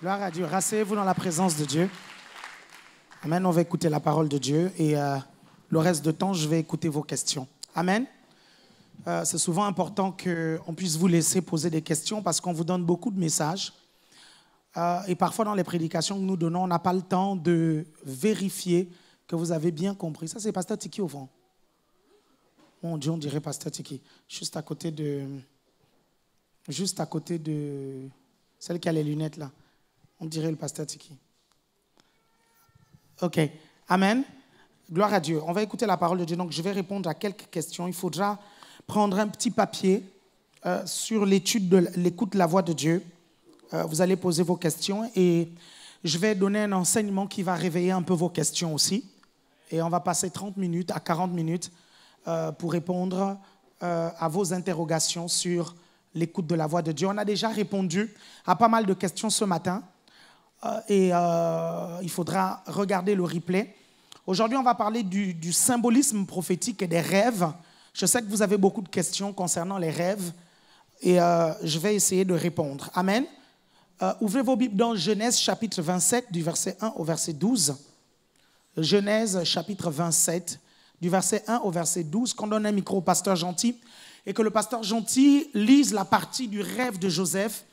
Gloire à Dieu. Rassez-vous dans la présence de Dieu. Amen. On va écouter la parole de Dieu et euh, le reste de temps, je vais écouter vos questions. Amen. Euh, c'est souvent important qu'on puisse vous laisser poser des questions parce qu'on vous donne beaucoup de messages. Euh, et parfois, dans les prédications que nous donnons, on n'a pas le temps de vérifier que vous avez bien compris. Ça, c'est Pasteur Tiki au vent. Mon Dieu, on dirait Pasteur Tiki. Juste à côté de. Juste à côté de. Celle qui a les lunettes là. On dirait le pasteur Tiki. OK. Amen. Gloire à Dieu. On va écouter la parole de Dieu. Donc, je vais répondre à quelques questions. Il faudra prendre un petit papier euh, sur l'étude de l'écoute de la voix de Dieu. Euh, vous allez poser vos questions et je vais donner un enseignement qui va réveiller un peu vos questions aussi. Et on va passer 30 minutes à 40 minutes euh, pour répondre à vos interrogations sur l'écoute de la voix de Dieu. On a déjà répondu à pas mal de questions ce matin. Euh, et euh, il faudra regarder le replay. Aujourd'hui, on va parler du, symbolisme prophétique et des rêves. Je sais que vous avez beaucoup de questions concernant les rêves et euh, je vais essayer de répondre. Amen. ouvrez vos Bibles dans Genèse chapitre 27 du verset 1 au verset 12. Genèse chapitre 27 du verset 1 au verset 12. Qu'on donne un micro au pasteur Gentil et que le pasteur Gentil lise la partie du rêve de Joseph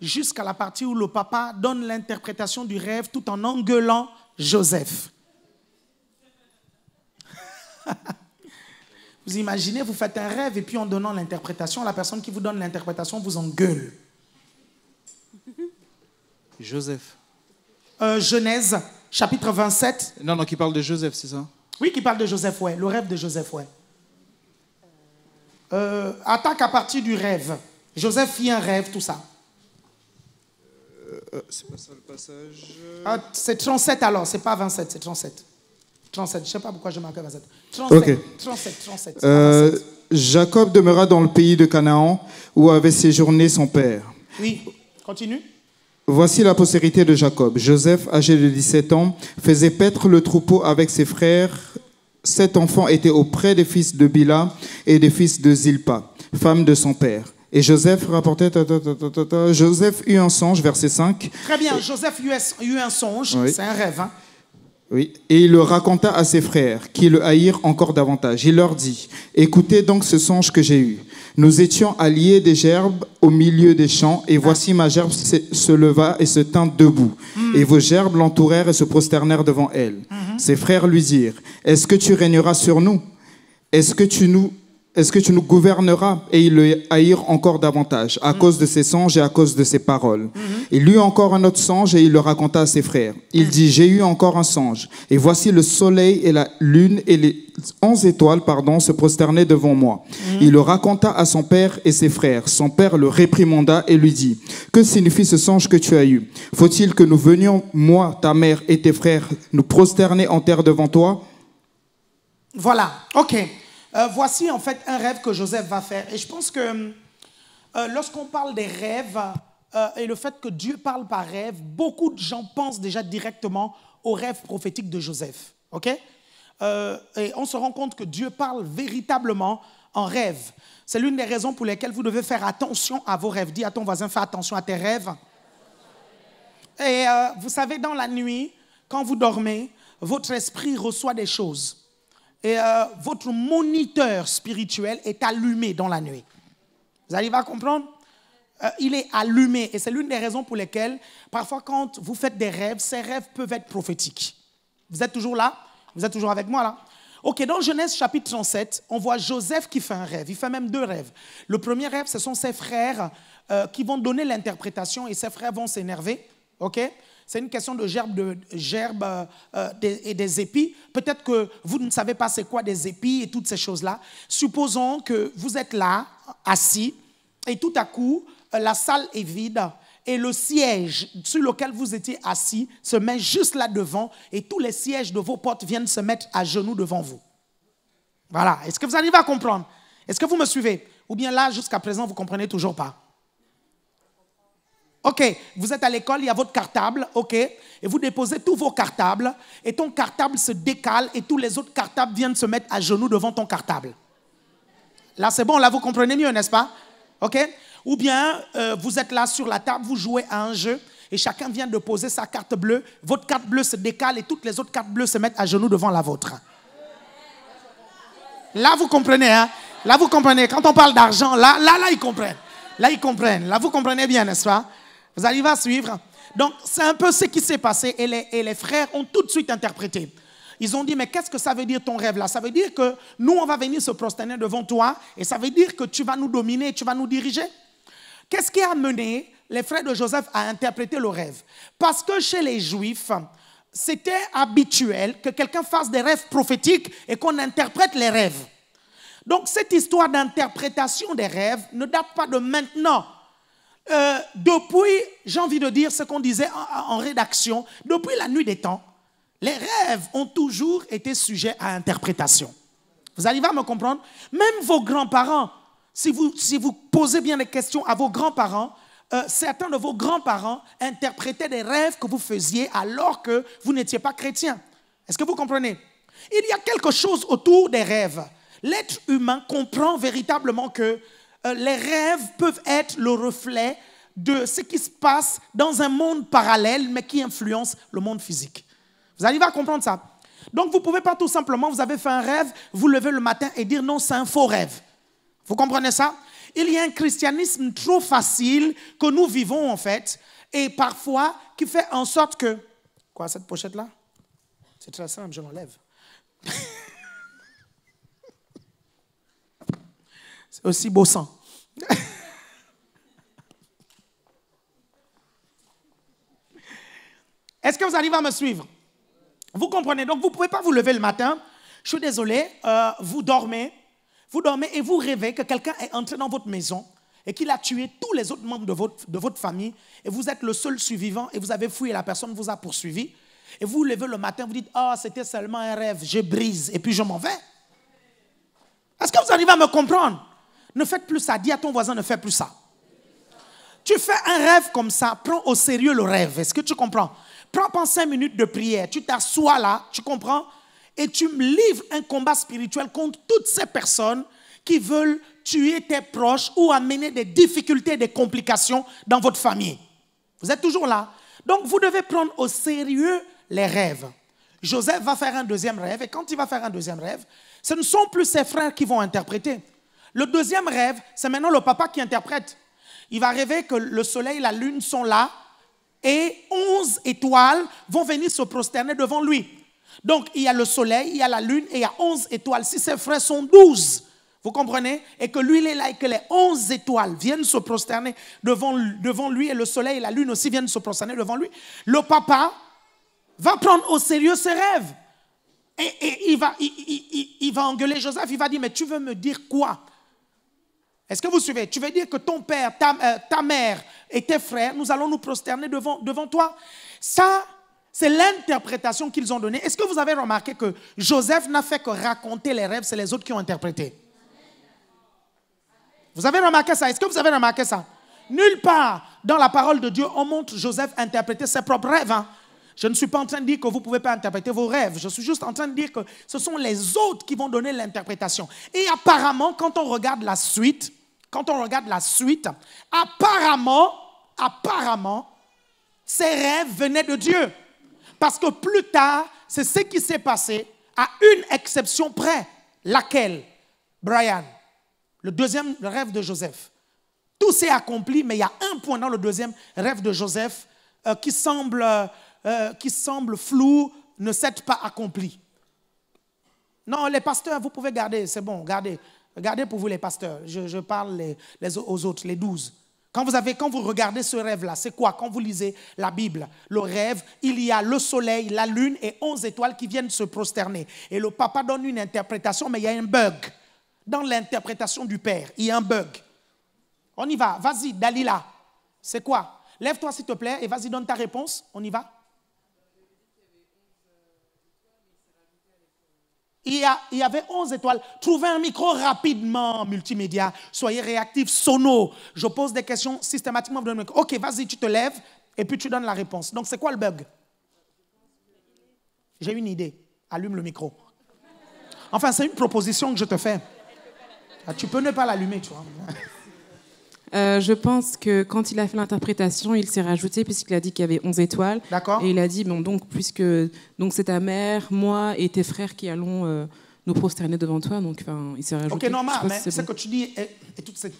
jusqu'à la partie où le papa donne l'interprétation du rêve tout en engueulant Joseph. vous imaginez, vous faites un rêve et puis en donnant l'interprétation, la personne qui vous donne l'interprétation vous engueule. Joseph. Euh, Genèse, chapitre 27. Non, non, qui parle de Joseph, c'est ça Oui, qui parle de Joseph, ouais. Le rêve de Joseph, ouais. Euh, attaque à partir du rêve. Joseph fit un rêve, tout ça. Euh, euh, c'est pas ça le passage. Ah, c'est 37 alors, c'est pas 27, c'est 37. 37, je sais pas pourquoi je marque 27. 37, 37, 37. euh, Jacob demeura dans le pays de Canaan où avait séjourné son père. Oui, continue. Voici la postérité de Jacob. Joseph, âgé de 17 ans, faisait paître le troupeau avec ses frères. Sept enfants étaient auprès des fils de Bila et des fils de Zilpa, femme de son père. Et Joseph rapportait. Joseph eut un songe, verset 5. Très bien, Joseph eut un songe, c'est un rêve. Hein. Oui. Et il le raconta à ses frères, qui le haïrent encore davantage. Il leur dit Écoutez donc ce songe que j'ai eu. Nous étions alliés des gerbes au milieu des champs, et voici ma gerbe se, leva et se tint debout. Hmm. Et vos gerbes l'entourèrent et se prosternèrent devant elle. Hmm. Ses frères lui dirent Est-ce que tu régneras sur nous Est-ce que tu nous est-ce que tu nous gouverneras Et il le haïr encore davantage, à mm. cause de ses songes et à cause de ses paroles. Mm-hmm. Il eut encore un autre songe et il le raconta à ses frères. Il mm. dit, j'ai eu encore un songe. Et voici le soleil et la lune et les onze étoiles pardon, se prosternaient devant moi. Mm-hmm. Il le raconta à son père et ses frères. Son père le réprimanda et lui dit, que signifie ce songe que tu as eu Faut-il que nous venions, moi, ta mère et tes frères, nous prosterner en terre devant toi Voilà, ok. Euh, voici en fait un rêve que Joseph va faire. Et je pense que euh, lorsqu'on parle des rêves euh, et le fait que Dieu parle par rêve, beaucoup de gens pensent déjà directement aux rêves prophétiques de Joseph. OK Et on se rend compte que Dieu parle véritablement en rêve. C'est l'une des raisons pour lesquelles vous devez faire attention à vos rêves. Dis à ton voisin, fais attention à tes rêves. Et vous savez, dans la nuit, quand vous dormez, votre esprit reçoit des choses et euh, votre moniteur spirituel est allumé dans la nuit. Vous arrivez à comprendre euh, Il est allumé et c'est l'une des raisons pour lesquelles parfois quand vous faites des rêves, ces rêves peuvent être prophétiques. Vous êtes toujours là Vous êtes toujours avec moi là Ok, dans Genèse chapitre 107, on voit Joseph qui fait un rêve. Il fait même deux rêves. Le premier rêve, ce sont ses frères euh, qui vont donner l'interprétation et ses frères vont s'énerver. Ok c'est une question de gerbe, de, euh, et des épis. Peut-être que vous ne savez pas c'est quoi des épis et toutes ces choses-là. Supposons que vous êtes là, assis, et tout à coup, euh, la salle est vide et le siège sur lequel vous étiez assis se met juste là devant et tous les sièges de vos portes viennent se mettre à genoux devant vous. Voilà. Est-ce que vous arrivez à comprendre Est-ce que vous me suivez Ou bien là, jusqu'à présent, vous ne comprenez toujours pas OK, vous êtes à l'école, il y a votre cartable, OK, et vous déposez tous vos cartables, et ton cartable se décale, et tous les autres cartables viennent se mettre à genoux devant ton cartable. Là, c'est bon, là, vous comprenez mieux, n'est-ce pas OK Ou bien, euh, vous êtes là sur la table, vous jouez à un jeu, et chacun vient de poser sa carte bleue, votre carte bleue se décale, et toutes les autres cartes bleues se mettent à genoux devant la vôtre. Là, vous comprenez, hein Là, vous comprenez. Quand on parle d'argent, là, là, là, ils comprennent. Là, ils comprennent. Là, vous comprenez bien, n'est-ce pas vous allez suivre Donc, c'est un peu ce qui s'est passé et les, et les frères ont tout de suite interprété. Ils ont dit, mais qu'est-ce que ça veut dire ton rêve là Ça veut dire que nous, on va venir se prosterner devant toi et ça veut dire que tu vas nous dominer, tu vas nous diriger. Qu'est-ce qui a mené les frères de Joseph à interpréter le rêve Parce que chez les Juifs, c'était habituel que quelqu'un fasse des rêves prophétiques et qu'on interprète les rêves. Donc cette histoire d'interprétation des rêves ne date pas de maintenant. Euh, depuis, j'ai envie de dire ce qu'on disait en, rédaction, depuis la nuit des temps, les rêves ont toujours été sujets à interprétation. Vous arrivez à me comprendre Même vos grands-parents, si vous, si vous posez bien les questions à vos grands-parents, euh, certains de vos grands-parents interprétaient des rêves que vous faisiez alors que vous n'étiez pas chrétien. Est-ce que vous comprenez Il y a quelque chose autour des rêves. L'être humain comprend véritablement que euh, les rêves peuvent être le reflet de ce qui se passe dans un monde parallèle, mais qui influence le monde physique. Vous arrivez à comprendre ça Donc, vous ne pouvez pas tout simplement, vous avez fait un rêve, vous levez le matin et dire non, c'est un faux rêve. Vous comprenez ça Il y a un christianisme trop facile que nous vivons en fait, et parfois qui fait en sorte que... Quoi, cette pochette-là C'est très simple, je l'enlève. aussi beau sang. Est-ce que vous arrivez à me suivre Vous comprenez Donc, vous ne pouvez pas vous lever le matin. Je suis désolé, euh, vous dormez. Vous dormez et vous rêvez que quelqu'un est entré dans votre maison et qu'il a tué tous les autres membres de votre, de votre famille et vous êtes le seul survivant et vous avez fouillé la personne, vous a poursuivi. Et vous vous levez le matin, vous dites, ah, oh, c'était seulement un rêve, je brise et puis je m'en vais. Est-ce que vous arrivez à me comprendre ne faites plus ça. Dis à ton voisin, ne fais plus ça. Tu fais un rêve comme ça, prends au sérieux le rêve. Est-ce que tu comprends Prends pendant cinq minutes de prière. Tu t'assois là, tu comprends Et tu me livres un combat spirituel contre toutes ces personnes qui veulent tuer tes proches ou amener des difficultés, des complications dans votre famille. Vous êtes toujours là. Donc vous devez prendre au sérieux les rêves. Joseph va faire un deuxième rêve et quand il va faire un deuxième rêve, ce ne sont plus ses frères qui vont interpréter. Le deuxième rêve, c'est maintenant le papa qui interprète. Il va rêver que le soleil et la lune sont là et onze étoiles vont venir se prosterner devant lui. Donc il y a le soleil, il y a la lune et il y a onze étoiles. Si ses frères sont douze, vous comprenez Et que lui, il est là et que les onze étoiles viennent se prosterner devant, lui et le soleil et la lune aussi viennent se prosterner devant lui. Le papa va prendre au sérieux ses rêves. Et, il, va, il, va engueuler Joseph, il va dire, mais tu veux me dire quoi est-ce que vous suivez Tu veux dire que ton père, ta, euh, mère et tes frères, nous allons nous prosterner devant, toi Ça, c'est l'interprétation qu'ils ont donnée. Est-ce que vous avez remarqué que Joseph n'a fait que raconter les rêves, c'est les autres qui ont interprété Vous avez remarqué ça Est-ce que vous avez remarqué ça Nulle part dans la parole de Dieu, on montre Joseph interpréter ses propres rêves. Hein. Je ne suis pas en train de dire que vous ne pouvez pas interpréter vos rêves. Je suis juste en train de dire que ce sont les autres qui vont donner l'interprétation. Et apparemment, quand on regarde la suite, quand on regarde la suite, apparemment, apparemment, ces rêves venaient de Dieu. Parce que plus tard, c'est ce qui s'est passé à une exception près. Laquelle Brian, le deuxième rêve de Joseph. Tout s'est accompli, mais il y a un point dans le deuxième rêve de Joseph euh, qui, semble, euh, qui semble flou, ne s'est pas accompli. Non, les pasteurs, vous pouvez garder, c'est bon, gardez. Regardez pour vous les pasteurs, je, parle aux autres, les douze. Quand vous, avez, quand vous regardez ce rêve-là, c'est quoi Quand vous lisez la Bible, le rêve, il y a le soleil, la lune et onze étoiles qui viennent se prosterner. Et le papa donne une interprétation, mais il y a un bug. Dans l'interprétation du père, il y a un bug. On y va, vas-y, Dalila. C'est quoi Lève-toi s'il te plaît et vas-y, donne ta réponse. On y va Il y, avait 11 étoiles. Trouvez un micro rapidement, multimédia. Soyez réactifs, sono. Je pose des questions systématiquement. Ok, vas-y, tu te lèves et puis tu donnes la réponse. Donc, c'est quoi le bug J'ai une idée. Allume le micro. Enfin, c'est une proposition que je te fais. Ah, tu peux ne pas l'allumer, tu vois. Euh, je pense que quand il a fait l'interprétation, il s'est rajouté puisqu'il a dit qu'il y avait 11 étoiles. D'accord. Et il a dit bon donc puisque donc c'est ta mère, moi et tes frères qui allons euh, nous prosterner devant toi. Donc enfin, il s'est rajouté. Ok normal, mais ce que tu dis est,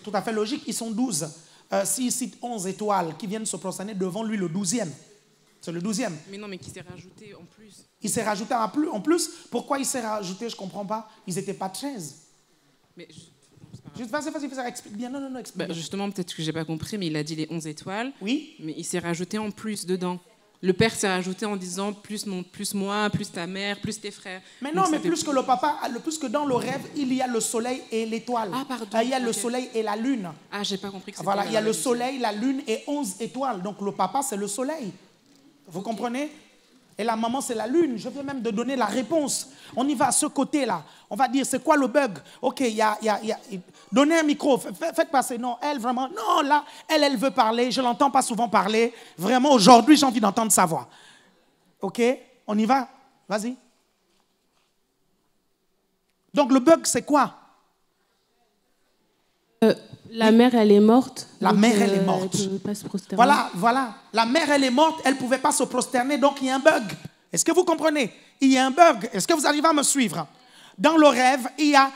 tout, à fait logique. Ils sont 12. Euh, S'il cite 11 étoiles qui viennent se prosterner devant lui le 12e. C'est le 12e. Mais non, mais qui s'est rajouté en plus. Il s'est rajouté en plus. pourquoi il s'est rajouté Je comprends pas. Ils n'étaient pas 13. Mais bien. Non, non, non, bah, justement, peut-être que j'ai pas compris, mais il a dit les 11 étoiles. Oui. Mais il s'est rajouté en plus dedans. Le père s'est rajouté en disant plus mon, plus moi, plus ta mère, plus tes frères. Mais non, mais plus que le papa, plus que dans le rêve, il y a le soleil et l'étoile. Ah pardon. Ah, il y a le soleil et la lune. Ah, j'ai pas compris que Voilà, il y a le soleil, la lune et 11 étoiles. Donc le papa, c'est le soleil. Vous comprenez et la maman, c'est la lune. Je viens même de donner la réponse. On y va à ce côté-là. On va dire, c'est quoi le bug Ok, il y a, Donnez un micro, faites passer. Non, elle, vraiment. Non, là, elle, elle veut parler. Je l'entends pas souvent parler. Vraiment, aujourd'hui, j'ai envie d'entendre sa voix. Ok On y va Vas-y. Donc, le bug, c'est quoi euh, la mère, elle est morte. La mère, elle euh, est morte. Voilà, voilà. La mère, elle est morte, elle ne pouvait pas se prosterner, donc il y a un bug. Est-ce que vous comprenez Il y a un bug. Est-ce que vous arrivez à me suivre Dans le rêve, il y a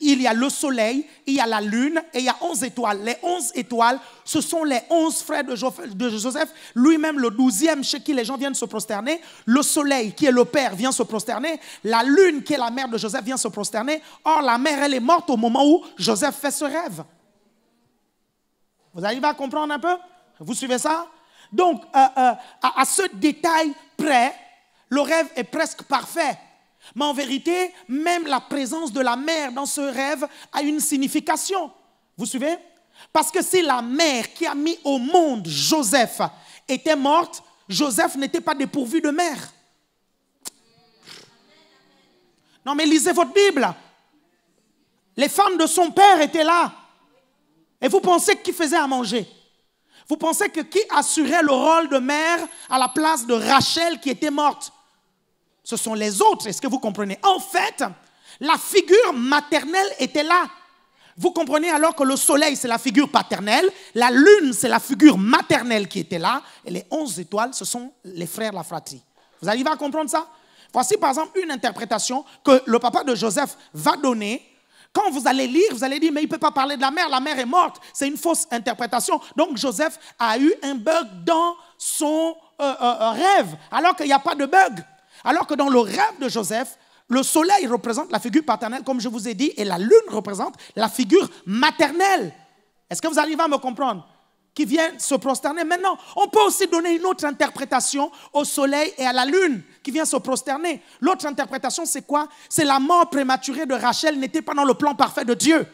il y a le soleil, il y a la lune et il y a onze étoiles. Les onze étoiles, ce sont les onze frères de Joseph, lui-même le douzième chez qui les gens viennent se prosterner. Le soleil, qui est le père, vient se prosterner. La lune, qui est la mère de Joseph, vient se prosterner. Or, la mère, elle est morte au moment où Joseph fait ce rêve. Vous arrivez à comprendre un peu Vous suivez ça Donc, euh, euh, à, à ce détail près, le rêve est presque parfait. Mais en vérité, même la présence de la mère dans ce rêve a une signification. Vous suivez Parce que si la mère qui a mis au monde Joseph était morte, Joseph n'était pas dépourvu de mère. Non mais lisez votre Bible. Les femmes de son père étaient là. Et vous pensez qui faisait à manger Vous pensez que qui assurait le rôle de mère à la place de Rachel qui était morte Ce sont les autres, est-ce que vous comprenez En fait, la figure maternelle était là. Vous comprenez alors que le soleil, c'est la figure paternelle, la lune, c'est la figure maternelle qui était là, et les onze étoiles, ce sont les frères de la fratrie. Vous arrivez à comprendre ça Voici par exemple une interprétation que le papa de Joseph va donner quand vous allez lire, vous allez dire, mais il ne peut pas parler de la mère, la mère est morte. C'est une fausse interprétation. Donc Joseph a eu un bug dans son euh, euh, euh, rêve, alors qu'il n'y a pas de bug. Alors que dans le rêve de Joseph, le soleil représente la figure paternelle, comme je vous ai dit, et la lune représente la figure maternelle. Est-ce que vous arrivez à me comprendre qui vient se prosterner. Maintenant, on peut aussi donner une autre interprétation au soleil et à la lune qui vient se prosterner. L'autre interprétation, c'est quoi C'est la mort prématurée de Rachel n'était pas dans le plan parfait de Dieu.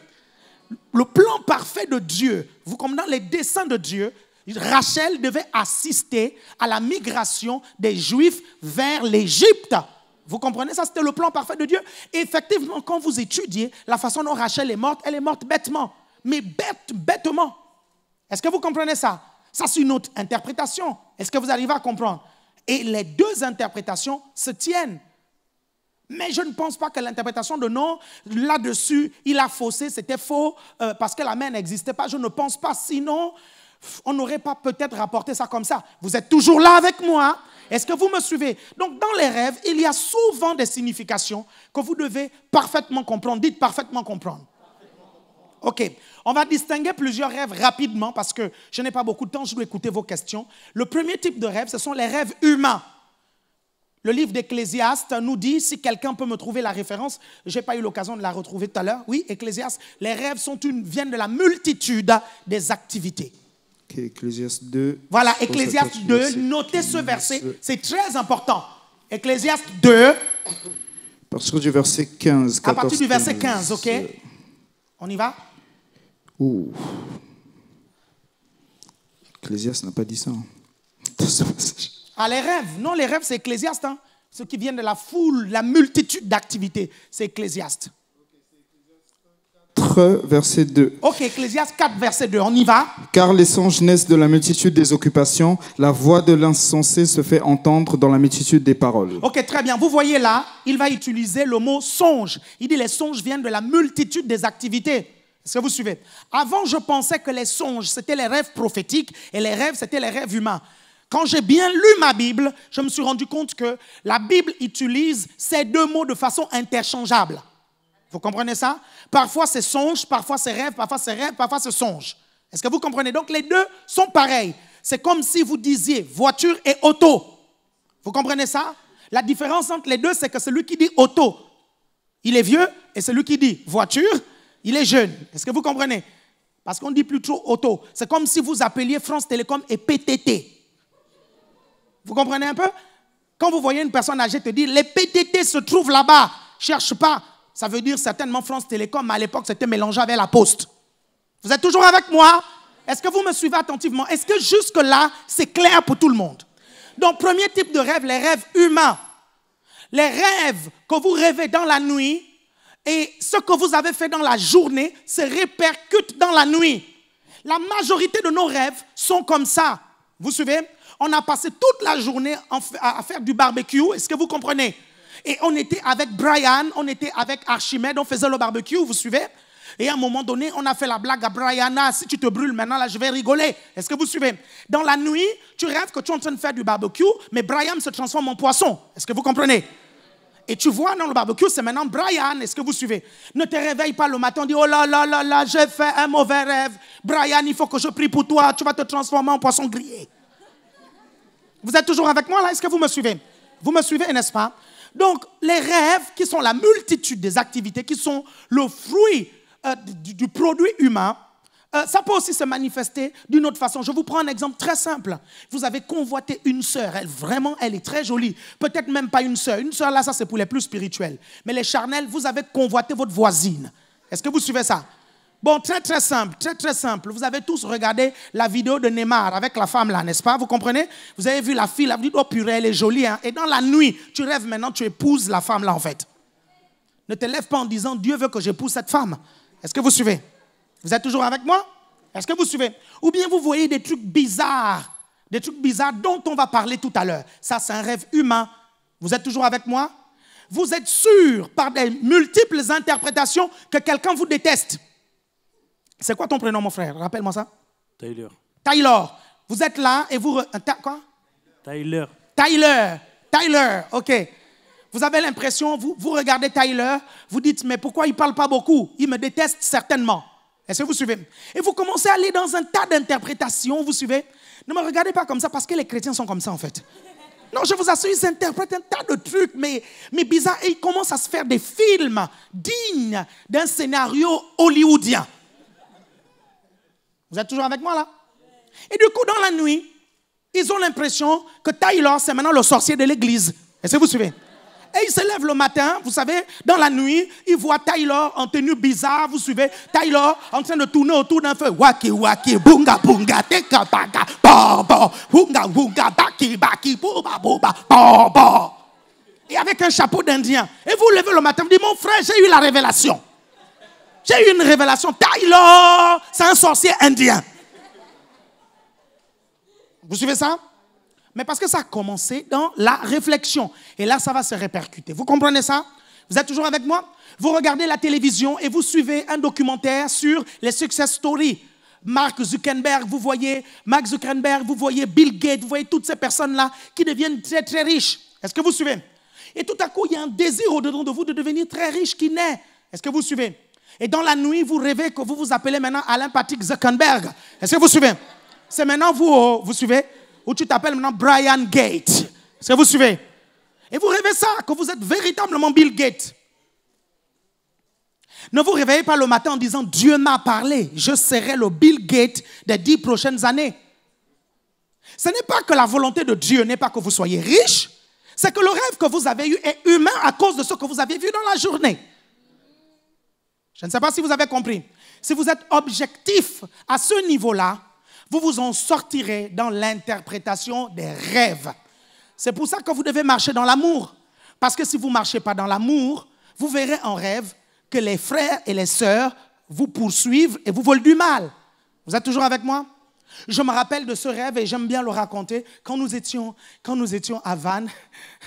Le plan parfait de Dieu, vous comprenez les desseins de Dieu, Rachel devait assister à la migration des Juifs vers l'Égypte. Vous comprenez ça C'était le plan parfait de Dieu. effectivement, quand vous étudiez la façon dont Rachel est morte, elle est morte bêtement. Mais bête, bêtement. Est-ce que vous comprenez ça Ça, c'est une autre interprétation. Est-ce que vous arrivez à comprendre Et les deux interprétations se tiennent. Mais je ne pense pas que l'interprétation de non, là-dessus, il a faussé, c'était faux, euh, parce que la main n'existait pas. Je ne pense pas, sinon, on n'aurait pas peut-être rapporté ça comme ça. Vous êtes toujours là avec moi Est-ce que vous me suivez Donc, dans les rêves, il y a souvent des significations que vous devez parfaitement comprendre. Dites parfaitement comprendre. OK. On va distinguer plusieurs rêves rapidement parce que je n'ai pas beaucoup de temps, je dois écouter vos questions. Le premier type de rêve, ce sont les rêves humains. Le livre d'Ecclésiaste nous dit, si quelqu'un peut me trouver la référence, j'ai pas eu l'occasion de la retrouver tout à l'heure. Oui, Ecclésiaste, les rêves sont une, viennent de la multitude des activités. Ok, Ecclésiaste 2. Voilà, Ecclésiaste 2, notez ce verset, c'est très important. Ecclésiaste 2. Parce partir du verset 15. à partir du verset 15, ok On y va Ouh. n'a pas dit ça. Hein. Ah, les rêves. Non, les rêves, c'est Ecclésiaste. Hein. Ce qui vient de la foule, la multitude d'activités, c'est Ecclésiaste. 4, verset 2. Ok, Ecclésiaste 4, verset 2, on y va. Car les songes naissent de la multitude des occupations, la voix de l'insensé se fait entendre dans la multitude des paroles. Ok, très bien. Vous voyez là, il va utiliser le mot songe. Il dit les songes viennent de la multitude des activités. Est-ce que vous suivez Avant, je pensais que les songes, c'était les rêves prophétiques et les rêves, c'était les rêves humains. Quand j'ai bien lu ma Bible, je me suis rendu compte que la Bible utilise ces deux mots de façon interchangeable. Vous comprenez ça Parfois c'est songe, parfois c'est rêve, parfois c'est rêve, parfois c'est songe. Est-ce que vous comprenez Donc les deux sont pareils. C'est comme si vous disiez voiture et auto. Vous comprenez ça La différence entre les deux, c'est que celui qui dit auto, il est vieux, et celui qui dit voiture, il est jeune. Est-ce que vous comprenez Parce qu'on dit plus trop auto. C'est comme si vous appeliez France Télécom et PTT. Vous comprenez un peu Quand vous voyez une personne âgée te dire les PTT se trouvent là-bas, cherche pas. Ça veut dire certainement France Télécom, à l'époque c'était mélangé avec la Poste. Vous êtes toujours avec moi Est-ce que vous me suivez attentivement Est-ce que jusque-là, c'est clair pour tout le monde Donc, premier type de rêve, les rêves humains. Les rêves que vous rêvez dans la nuit, et ce que vous avez fait dans la journée se répercute dans la nuit. La majorité de nos rêves sont comme ça. Vous suivez On a passé toute la journée à faire du barbecue. Est-ce que vous comprenez Et on était avec Brian, on était avec Archimède, on faisait le barbecue, vous suivez et à un moment donné, on a fait la blague à Brianna, si tu te brûles maintenant, là, je vais rigoler. Est-ce que vous suivez Dans la nuit, tu rêves que tu es en train de faire du barbecue, mais Brian se transforme en poisson. Est-ce que vous comprenez et tu vois, non, le barbecue, c'est maintenant Brian. Est-ce que vous suivez Ne te réveille pas le matin, dis Oh là là là là, j'ai fait un mauvais rêve. Brian, il faut que je prie pour toi. Tu vas te transformer en poisson grillé. Vous êtes toujours avec moi là Est-ce que vous me suivez Vous me suivez, n'est-ce pas Donc, les rêves, qui sont la multitude des activités, qui sont le fruit euh, du produit humain, euh, ça peut aussi se manifester d'une autre façon. Je vous prends un exemple très simple. Vous avez convoité une sœur. Elle, vraiment, elle est très jolie. Peut-être même pas une sœur. Une sœur, là, ça, c'est pour les plus spirituels. Mais les charnels, vous avez convoité votre voisine. Est-ce que vous suivez ça Bon, très, très simple. Très, très simple. Vous avez tous regardé la vidéo de Neymar avec la femme, là, n'est-ce pas Vous comprenez Vous avez vu la fille, la vous dites, oh purée, elle est jolie. Hein. Et dans la nuit, tu rêves maintenant, tu épouses la femme, là, en fait. Ne te lève pas en disant, Dieu veut que j'épouse cette femme. Est-ce que vous suivez vous êtes toujours avec moi Est-ce que vous suivez Ou bien vous voyez des trucs bizarres, des trucs bizarres dont on va parler tout à l'heure. Ça, c'est un rêve humain. Vous êtes toujours avec moi Vous êtes sûr par des multiples interprétations que quelqu'un vous déteste. C'est quoi ton prénom, mon frère Rappelle-moi ça. Tyler. Tyler. Vous êtes là et vous... Quoi Tyler. Tyler. Tyler, ok. Vous avez l'impression, vous, vous regardez Tyler, vous dites, mais pourquoi il ne parle pas beaucoup Il me déteste certainement. Est-ce que vous suivez Et vous commencez à aller dans un tas d'interprétations, vous suivez Ne me regardez pas comme ça parce que les chrétiens sont comme ça en fait. Non, je vous assure, ils interprètent un tas de trucs, mais, mais bizarres. Et ils commencent à se faire des films dignes d'un scénario hollywoodien. Vous êtes toujours avec moi là Et du coup, dans la nuit, ils ont l'impression que Taylor, c'est maintenant le sorcier de l'église. Est-ce que vous suivez et il se lève le matin, vous savez, dans la nuit, il voit Taylor en tenue bizarre, vous suivez, Taylor en train de tourner autour d'un feu. Waki waki, bunga bunga, teka bo bo, bunga bunga, baki baki, Et avec un chapeau d'Indien. Et vous levez le matin, vous dites, mon frère, j'ai eu la révélation. J'ai eu une révélation. Taylor, c'est un sorcier indien. Vous suivez ça mais parce que ça a commencé dans la réflexion. Et là, ça va se répercuter. Vous comprenez ça Vous êtes toujours avec moi Vous regardez la télévision et vous suivez un documentaire sur les success stories. Mark Zuckerberg, vous voyez, Mark Zuckerberg, vous voyez Bill Gates, vous voyez toutes ces personnes-là qui deviennent très, très riches. Est-ce que vous suivez Et tout à coup, il y a un désir au-dedans de vous de devenir très riche qui naît. Est-ce que vous suivez Et dans la nuit, vous rêvez que vous vous appelez maintenant Alain Patrick Zuckerberg. Est-ce que vous suivez C'est maintenant vous, oh, vous suivez ou tu t'appelles maintenant Brian Gate. Est-ce que vous suivez Et vous rêvez ça, que vous êtes véritablement Bill Gates. Ne vous réveillez pas le matin en disant Dieu m'a parlé, je serai le Bill Gates des dix prochaines années. Ce n'est pas que la volonté de Dieu n'est pas que vous soyez riche, c'est que le rêve que vous avez eu est humain à cause de ce que vous avez vu dans la journée. Je ne sais pas si vous avez compris. Si vous êtes objectif à ce niveau-là, vous vous en sortirez dans l'interprétation des rêves. C'est pour ça que vous devez marcher dans l'amour. Parce que si vous ne marchez pas dans l'amour, vous verrez en rêve que les frères et les sœurs vous poursuivent et vous volent du mal. Vous êtes toujours avec moi je me rappelle de ce rêve et j'aime bien le raconter. Quand nous étions, quand nous étions à Vannes,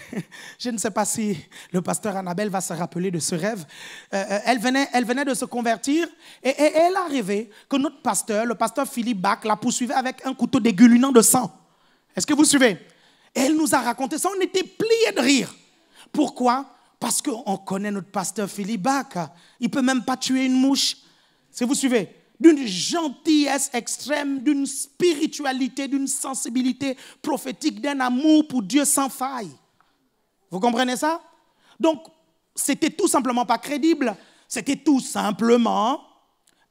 je ne sais pas si le pasteur Annabelle va se rappeler de ce rêve. Euh, euh, elle, venait, elle venait de se convertir et, elle a rêvé que notre pasteur, le pasteur Philippe Bach, la poursuivait avec un couteau d'égulinant de sang. Est-ce que vous suivez Elle nous a raconté ça. On était pliés de rire. Pourquoi Parce qu'on connaît notre pasteur Philippe Bach. Il peut même pas tuer une mouche. Si vous suivez d'une gentillesse extrême, d'une spiritualité, d'une sensibilité prophétique, d'un amour pour Dieu sans faille. Vous comprenez ça Donc, c'était tout simplement pas crédible. C'était tout simplement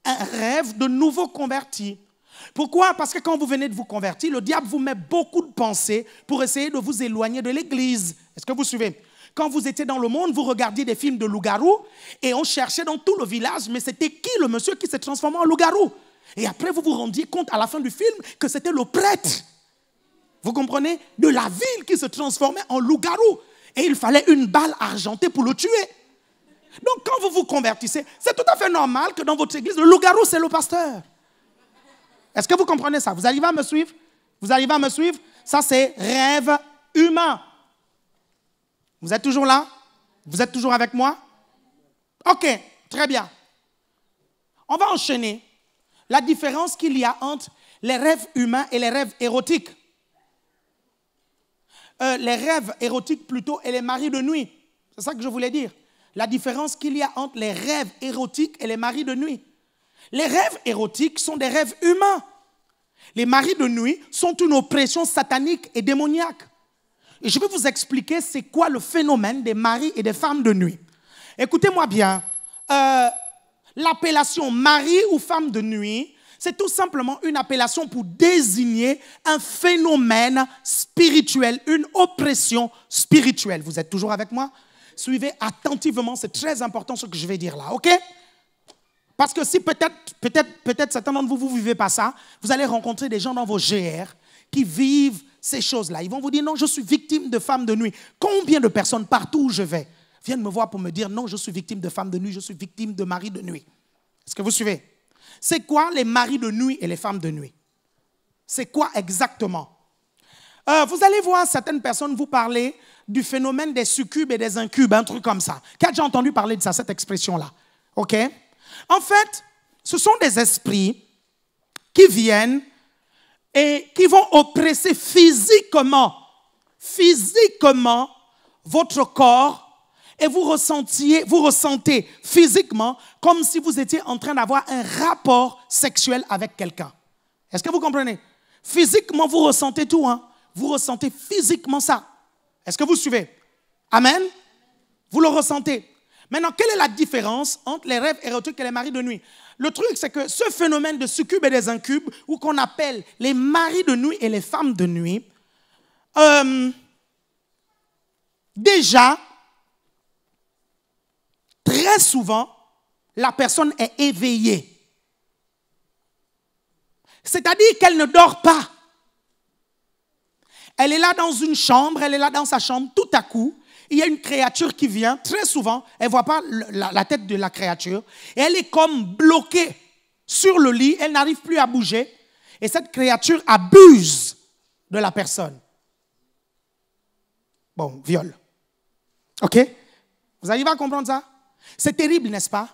un rêve de nouveau converti. Pourquoi Parce que quand vous venez de vous convertir, le diable vous met beaucoup de pensées pour essayer de vous éloigner de l'Église. Est-ce que vous suivez quand vous étiez dans le monde, vous regardiez des films de loup-garou et on cherchait dans tout le village, mais c'était qui le monsieur qui s'est transformé en loup-garou Et après, vous vous rendiez compte à la fin du film que c'était le prêtre. Vous comprenez De la ville qui se transformait en loup-garou. Et il fallait une balle argentée pour le tuer. Donc quand vous vous convertissez, c'est tout à fait normal que dans votre église, le loup-garou, c'est le pasteur. Est-ce que vous comprenez ça Vous arrivez à me suivre Vous arrivez à me suivre Ça, c'est rêve humain. Vous êtes toujours là Vous êtes toujours avec moi Ok, très bien. On va enchaîner la différence qu'il y a entre les rêves humains et les rêves érotiques. Euh, les rêves érotiques plutôt et les maris de nuit. C'est ça que je voulais dire. La différence qu'il y a entre les rêves érotiques et les maris de nuit. Les rêves érotiques sont des rêves humains. Les maris de nuit sont une oppression satanique et démoniaque. Et je vais vous expliquer c'est quoi le phénomène des maris et des femmes de nuit. Écoutez-moi bien. Euh, l'appellation mari ou femme de nuit, c'est tout simplement une appellation pour désigner un phénomène spirituel, une oppression spirituelle. Vous êtes toujours avec moi Suivez attentivement, c'est très important ce que je vais dire là, ok Parce que si peut-être, peut-être, peut-être certains d'entre vous, vous ne vivez pas ça, vous allez rencontrer des gens dans vos GR qui vivent ces choses-là. Ils vont vous dire, non, je suis victime de femmes de nuit. Combien de personnes partout où je vais viennent me voir pour me dire, non, je suis victime de femmes de nuit, je suis victime de maris de nuit. Est-ce que vous suivez C'est quoi les maris de nuit et les femmes de nuit C'est quoi exactement euh, Vous allez voir certaines personnes vous parler du phénomène des succubes et des incubes, un truc comme ça. Qui a déjà entendu parler de ça, cette expression-là OK En fait, ce sont des esprits qui viennent et qui vont oppresser physiquement, physiquement votre corps et vous ressentiez, vous ressentez physiquement comme si vous étiez en train d'avoir un rapport sexuel avec quelqu'un. Est-ce que vous comprenez Physiquement, vous ressentez tout, hein Vous ressentez physiquement ça. Est-ce que vous suivez Amen Vous le ressentez. Maintenant, quelle est la différence entre les rêves érotiques et les maris de nuit le truc, c'est que ce phénomène de succubes et des incubes, ou qu'on appelle les maris de nuit et les femmes de nuit, euh, déjà, très souvent, la personne est éveillée. C'est-à-dire qu'elle ne dort pas. Elle est là dans une chambre, elle est là dans sa chambre, tout à coup, il y a une créature qui vient, très souvent, elle ne voit pas la, tête de la créature, et elle est comme bloquée sur le lit, elle n'arrive plus à bouger, et cette créature abuse de la personne. Bon, viol. OK Vous arrivez à comprendre ça C'est terrible, n'est-ce pas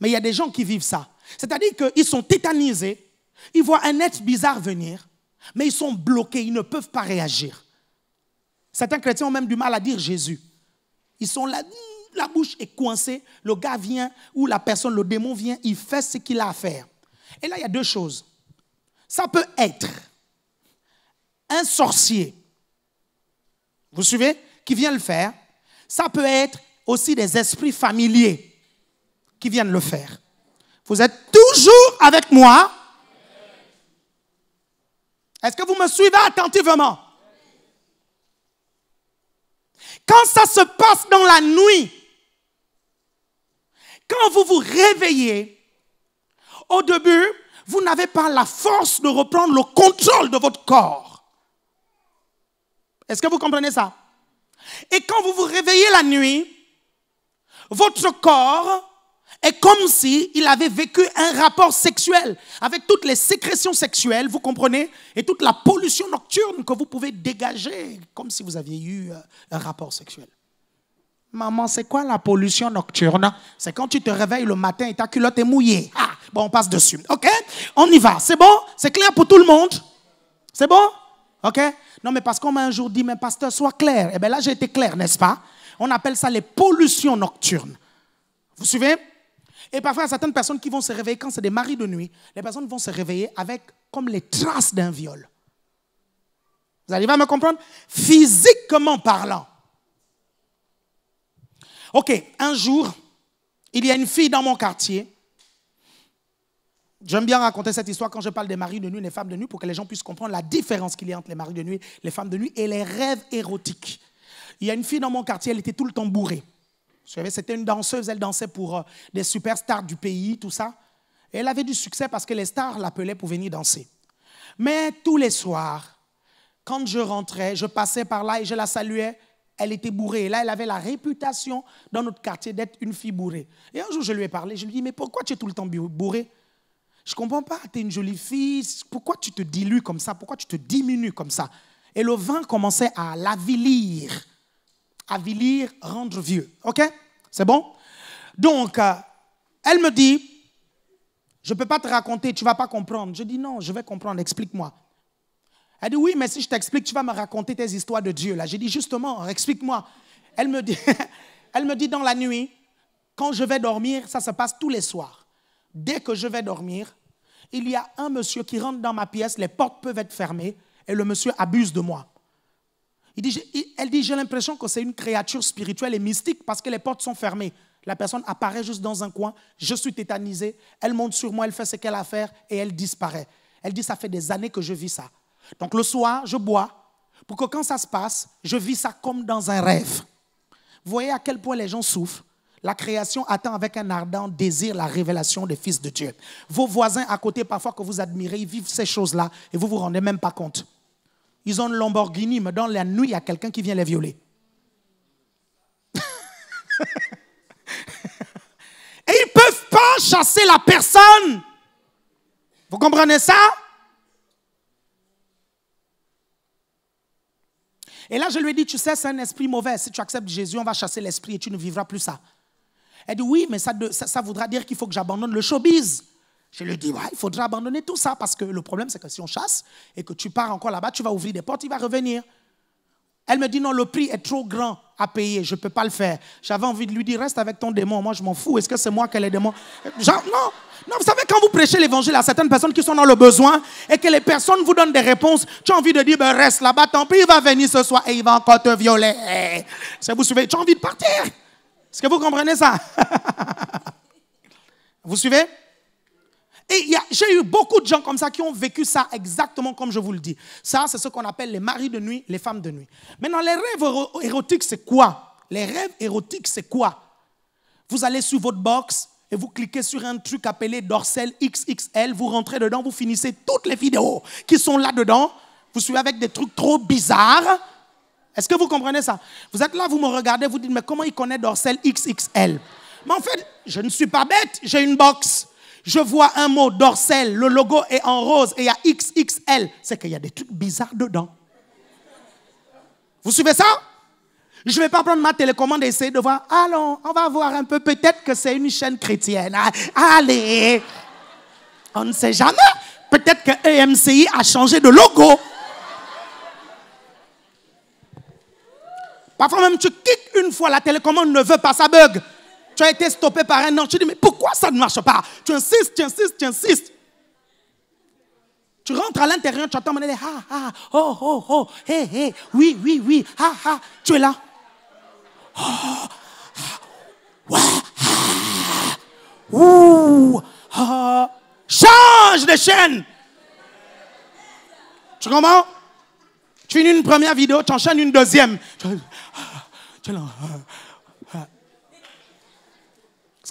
Mais il y a des gens qui vivent ça. C'est-à-dire qu'ils sont tétanisés, ils voient un être bizarre venir, mais ils sont bloqués, ils ne peuvent pas réagir. Certains chrétiens ont même du mal à dire Jésus. Ils sont là, la bouche est coincée, le gars vient, ou la personne, le démon vient, il fait ce qu'il a à faire. Et là, il y a deux choses. Ça peut être un sorcier, vous suivez, qui vient le faire. Ça peut être aussi des esprits familiers qui viennent le faire. Vous êtes toujours avec moi. Est-ce que vous me suivez attentivement quand ça se passe dans la nuit, quand vous vous réveillez, au début, vous n'avez pas la force de reprendre le contrôle de votre corps. Est-ce que vous comprenez ça Et quand vous vous réveillez la nuit, votre corps et comme si il avait vécu un rapport sexuel avec toutes les sécrétions sexuelles, vous comprenez, et toute la pollution nocturne que vous pouvez dégager, comme si vous aviez eu euh, un rapport sexuel. Maman, c'est quoi la pollution nocturne C'est quand tu te réveilles le matin et ta culotte est mouillée. Ah, bon, on passe dessus. OK On y va. C'est bon C'est clair pour tout le monde C'est bon OK Non, mais parce qu'on m'a un jour dit, mais pasteur, sois clair. Eh bien là, j'ai été clair, n'est-ce pas On appelle ça les pollutions nocturnes. Vous suivez et parfois, certaines personnes qui vont se réveiller, quand c'est des maris de nuit, les personnes vont se réveiller avec comme les traces d'un viol. Vous arrivez à me comprendre Physiquement parlant. Ok, un jour, il y a une fille dans mon quartier. J'aime bien raconter cette histoire quand je parle des maris de nuit, des femmes de nuit, pour que les gens puissent comprendre la différence qu'il y a entre les maris de nuit, les femmes de nuit et les rêves érotiques. Il y a une fille dans mon quartier, elle était tout le temps bourrée. C'était une danseuse, elle dansait pour euh, des superstars du pays, tout ça. Et elle avait du succès parce que les stars l'appelaient pour venir danser. Mais tous les soirs, quand je rentrais, je passais par là et je la saluais. Elle était bourrée. Et là, elle avait la réputation dans notre quartier d'être une fille bourrée. Et un jour, je lui ai parlé. Je lui ai dit Mais pourquoi tu es tout le temps bourrée Je ne comprends pas. Tu es une jolie fille. Pourquoi tu te dilues comme ça Pourquoi tu te diminues comme ça Et le vin commençait à l'avilir. Avilir, rendre vieux. OK C'est bon Donc, euh, elle me dit, je ne peux pas te raconter, tu ne vas pas comprendre. Je dis, non, je vais comprendre, explique-moi. Elle dit, oui, mais si je t'explique, tu vas me raconter tes histoires de Dieu. Là, j'ai dit, justement, explique-moi. Elle me dit, elle me dit dans la nuit, quand je vais dormir, ça se passe tous les soirs. Dès que je vais dormir, il y a un monsieur qui rentre dans ma pièce, les portes peuvent être fermées et le monsieur abuse de moi elle dit, j'ai l'impression que c'est une créature spirituelle et mystique parce que les portes sont fermées. La personne apparaît juste dans un coin, je suis tétanisé, elle monte sur moi, elle fait ce qu'elle a à faire et elle disparaît. Elle dit, ça fait des années que je vis ça. Donc le soir, je bois pour que quand ça se passe, je vis ça comme dans un rêve. Vous voyez à quel point les gens souffrent. La création attend avec un ardent désir la révélation des fils de Dieu. Vos voisins à côté, parfois que vous admirez, ils vivent ces choses-là et vous ne vous rendez même pas compte ils ont une Lamborghini, mais dans la nuit, il y a quelqu'un qui vient les violer. Et ils ne peuvent pas chasser la personne. Vous comprenez ça Et là, je lui ai dit, tu sais, c'est un esprit mauvais. Si tu acceptes Jésus, on va chasser l'esprit et tu ne vivras plus ça. Elle dit, oui, mais ça voudra dire qu'il faut que j'abandonne le showbiz. Je lui dis, il faudra abandonner tout ça parce que le problème, c'est que si on chasse et que tu pars encore là-bas, tu vas ouvrir des portes, il va revenir. Elle me dit, non, le prix est trop grand à payer, je ne peux pas le faire. J'avais envie de lui dire, reste avec ton démon, moi je m'en fous, est-ce que c'est moi qui ai les démons non, non, vous savez, quand vous prêchez l'évangile à certaines personnes qui sont dans le besoin et que les personnes vous donnent des réponses, tu as envie de dire, ben, reste là-bas, tant pis, il va venir ce soir et il va encore te violer. Si vous suivez Tu as envie de partir Est-ce que vous comprenez ça Vous suivez et j'ai eu beaucoup de gens comme ça qui ont vécu ça exactement comme je vous le dis. Ça, c'est ce qu'on appelle les maris de nuit, les femmes de nuit. Mais Maintenant, les rêves érotiques, c'est quoi Les rêves érotiques, c'est quoi Vous allez sur votre box et vous cliquez sur un truc appelé Dorsel XXL, vous rentrez dedans, vous finissez toutes les vidéos qui sont là-dedans. Vous suivez avec des trucs trop bizarres. Est-ce que vous comprenez ça Vous êtes là, vous me regardez, vous dites, mais comment il connaît Dorsel XXL Mais en fait, je ne suis pas bête, j'ai une box je vois un mot dorsel, le logo est en rose et il y a XXL, c'est qu'il y a des trucs bizarres dedans. Vous suivez ça Je ne vais pas prendre ma télécommande et essayer de voir. Allons, on va voir un peu. Peut-être que c'est une chaîne chrétienne. Allez On ne sait jamais. Peut-être que EMCI a changé de logo. Parfois même, tu cliques une fois, la télécommande ne veut pas, ça bug. Tu as été stoppé par un an. Tu dis, mais pourquoi ça ne marche pas Tu insistes, tu insistes, tu insistes. Tu rentres à l'intérieur, tu entends mon ha, ah, ah, ha, oh, oh, oh, hé, hé, oui, oui, oui, ha, ah, ha. Tu es là. Oh, ouh, change de chaîne. Tu comprends Tu finis une première vidéo, tu enchaînes une deuxième. Tu es là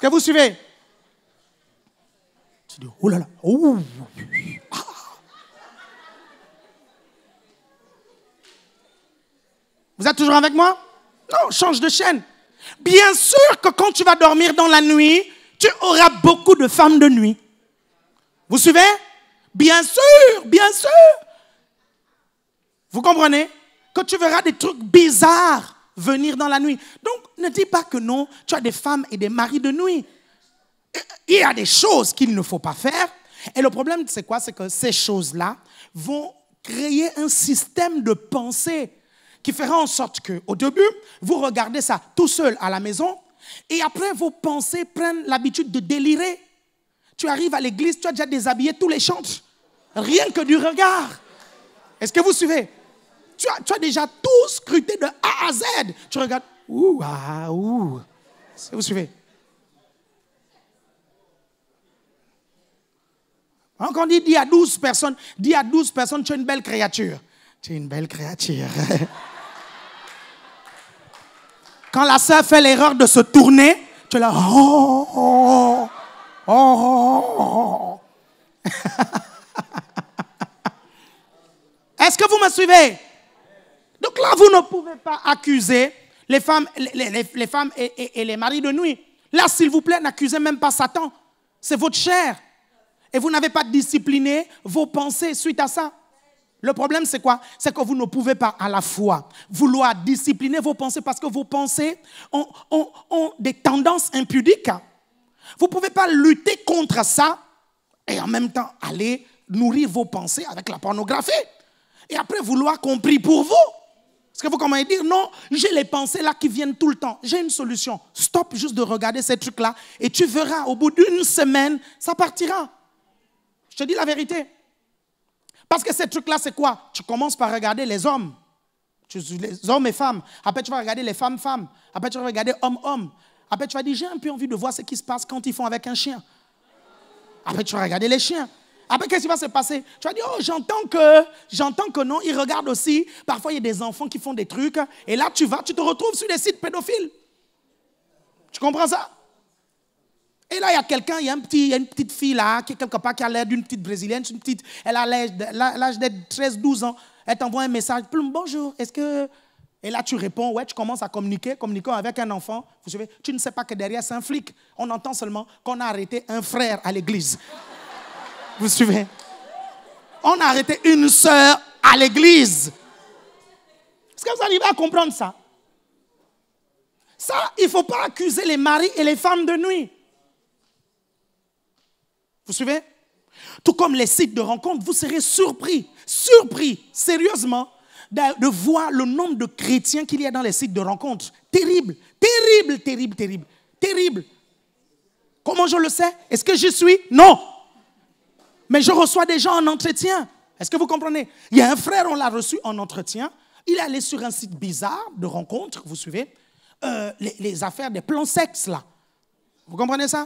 que vous suivez Tu dis, oh, oh Vous êtes toujours avec moi Non, change de chaîne. Bien sûr que quand tu vas dormir dans la nuit, tu auras beaucoup de femmes de nuit. Vous suivez Bien sûr, bien sûr. Vous comprenez Que tu verras des trucs bizarres venir dans la nuit. Donc, ne dis pas que non, tu as des femmes et des maris de nuit. Il y a des choses qu'il ne faut pas faire. Et le problème, c'est quoi C'est que ces choses-là vont créer un système de pensée qui fera en sorte que, au début, vous regardez ça tout seul à la maison, et après, vos pensées prennent l'habitude de délirer. Tu arrives à l'église, tu as déjà déshabillé tous les champs, rien que du regard. Est-ce que vous suivez tu as, déjà tout scruté de A à Z. Tu regardes, ouh, ah, ah ouh. Vous suivez hein, Quand on dit, dis à 12 personnes, dis à 12 personnes, tu es une belle créature. Tu es une belle créature. Quand la sœur fait l'erreur de se tourner, tu es là, oh. oh, oh, oh Est-ce que vous me suivez donc là, vous ne pouvez pas accuser les femmes, les, femmes et, les maris de nuit. Là, s'il vous plaît, n'accusez même pas Satan. C'est votre chair. Et vous n'avez pas discipliné vos pensées suite à ça. Le problème, c'est quoi C'est que vous ne pouvez pas à la fois vouloir discipliner vos pensées parce que vos pensées ont, des tendances impudiques. Vous ne pouvez pas lutter contre ça et en même temps aller nourrir vos pensées avec la pornographie. Et après vouloir compris pour vous. Est-ce que vous commencez à dire, non, j'ai les pensées là qui viennent tout le temps. J'ai une solution. Stop juste de regarder ces trucs-là et tu verras, au bout d'une semaine, ça partira. Je te dis la vérité. Parce que ces trucs-là, c'est quoi Tu commences par regarder les hommes. Les hommes et femmes. Après, tu vas regarder les femmes, femmes. Après, tu vas regarder hommes, hommes. Après, tu vas dire, j'ai un peu envie de voir ce qui se passe quand ils font avec un chien. Après, tu vas regarder les chiens. Après, qu'est-ce qui va se passer Tu vas dire, oh, j'entends que, j'entends que non, Il regarde aussi. Parfois, il y a des enfants qui font des trucs. Et là, tu vas, tu te retrouves sur des sites pédophiles. Tu comprends ça et là, il y a quelqu'un, il y a, un petit, une petite fille là, qui est quelque part, qui a l'air d'une petite brésilienne, une petite, elle a l'âge d'être 13-12 ans. Elle t'envoie un message, plum bonjour, est-ce que. Et là, tu réponds, ouais, tu commences à communiquer, communiquant avec un enfant. Vous savez, tu ne sais pas que derrière, c'est un flic. On entend seulement qu'on a arrêté un frère à l'église. Vous suivez On a arrêté une sœur à l'église. Est-ce que vous arrivez à comprendre ça Ça, il ne faut pas accuser les maris et les femmes de nuit. Vous suivez Tout comme les sites de rencontres, vous serez surpris, surpris, sérieusement, de voir le nombre de chrétiens qu'il y a dans les sites de rencontres. Terrible, terrible, terrible, terrible, terrible. Comment je le sais Est-ce que je suis Non. Mais je reçois des gens en entretien. Est-ce que vous comprenez Il y a un frère, on l'a reçu en entretien. Il est allé sur un site bizarre de rencontre, vous suivez euh, les, affaires des plans sexes, là. Vous comprenez ça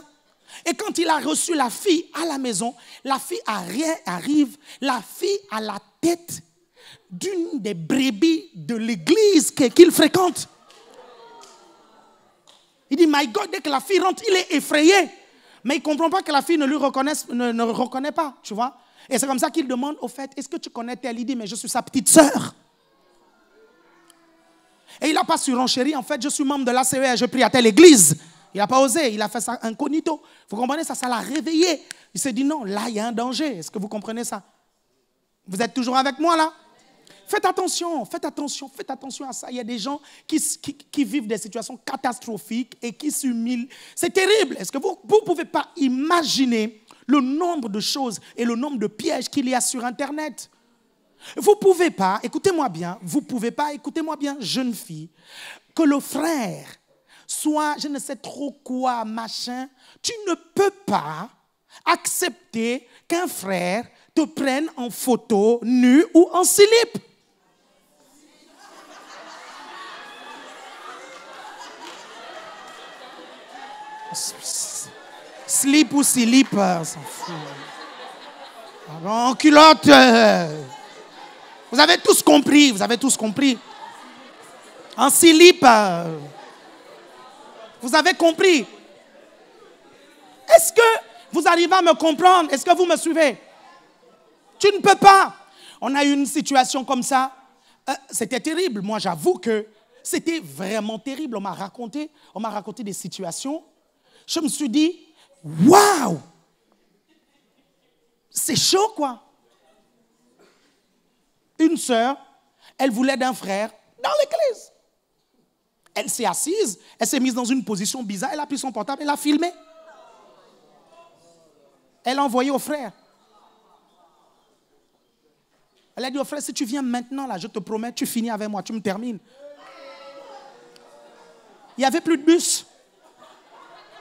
Et quand il a reçu la fille à la maison, la fille arrive, la fille à la tête d'une des brebis de l'église qu'il fréquente. Il dit, My God, dès que la fille rentre, il est effrayé. Mais il ne comprend pas que la fille ne lui reconnaisse, ne, reconnaît pas, tu vois. Et c'est comme ça qu'il demande, au fait, est-ce que tu connais telle idée, mais je suis sa petite sœur. Et il n'a pas surenchéri, en fait, je suis membre de l'ACER, je prie à telle église. Il n'a pas osé, il a fait ça incognito. Vous comprenez ça, ça l'a réveillé. Il s'est dit, non, là, il y a un danger. Est-ce que vous comprenez ça Vous êtes toujours avec moi, là Faites attention, faites attention, faites attention à ça. Il y a des gens qui, vivent des situations catastrophiques et qui s'humilient. C'est terrible. Est-ce que vous ne pouvez pas imaginer le nombre de choses et le nombre de pièges qu'il y a sur Internet Vous ne pouvez pas, écoutez-moi bien, vous ne pouvez pas, écoutez-moi bien, jeune fille, que le frère soit je ne sais trop quoi, machin. Tu ne peux pas accepter qu'un frère te prenne en photo nue ou en slip. Slip ou slip, hein, on s'en fout. culotte. Euh. Vous avez tous compris, vous avez tous compris. En slip. Hein. Vous avez compris. Est-ce que vous arrivez à me comprendre Est-ce que vous me suivez Tu ne peux pas. On a eu une situation comme ça. Euh, c'était terrible. Moi, j'avoue que c'était vraiment terrible. On m'a raconté, on m'a raconté des situations je me suis dit, waouh, c'est chaud quoi. Une sœur, elle voulait d'un frère dans l'église. Elle s'est assise, elle s'est mise dans une position bizarre, elle a pris son portable, elle a filmé. Elle a envoyé au frère. Elle a dit au frère, si tu viens maintenant, là, je te promets, tu finis avec moi, tu me termines. Il n'y avait plus de bus.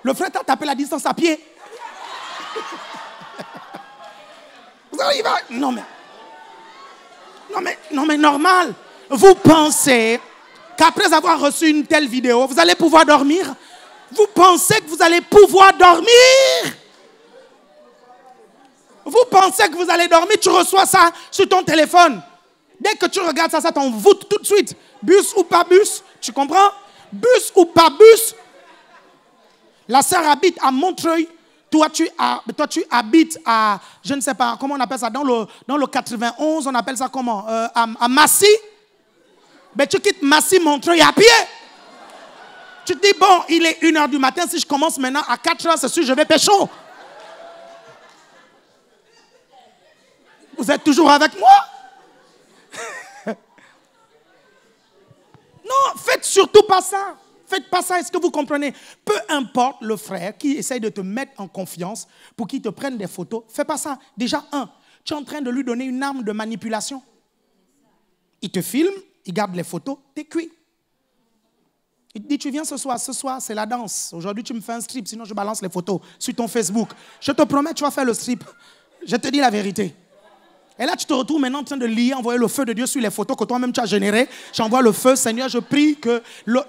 Le frère t'a tapé la distance à pied. Vous Non, mais. Non, mais, non, mais normal. Vous pensez qu'après avoir reçu une telle vidéo, vous allez pouvoir dormir Vous pensez que vous allez pouvoir dormir Vous pensez que vous allez dormir Tu reçois ça sur ton téléphone. Dès que tu regardes ça, ça t'envoûte tout de suite. Bus ou pas bus, tu comprends Bus ou pas bus, la sœur habite à Montreuil. Toi tu, toi, tu habites à, je ne sais pas, comment on appelle ça, dans le, dans le 91, on appelle ça comment euh, à, Massy. Mais tu quittes Massy, Montreuil à pied. Tu te dis, bon, il est 1h du matin, si je commence maintenant à 4h, c'est sûr, je vais pécho. Vous êtes toujours avec moi Non, faites surtout pas ça. Faites pas ça, est-ce que vous comprenez Peu importe le frère qui essaye de te mettre en confiance pour qu'il te prenne des photos, fais pas ça. Déjà, un, tu es en train de lui donner une arme de manipulation. Il te filme, il garde les photos, t'es cuit. Il te dit, tu viens ce soir, ce soir c'est la danse. Aujourd'hui tu me fais un strip, sinon je balance les photos sur ton Facebook. Je te promets, tu vas faire le strip. Je te dis la vérité. Et là, tu te retrouves maintenant en train de lire, envoyer le feu de Dieu sur les photos que toi-même tu as générées. J'envoie le feu, Seigneur, je prie que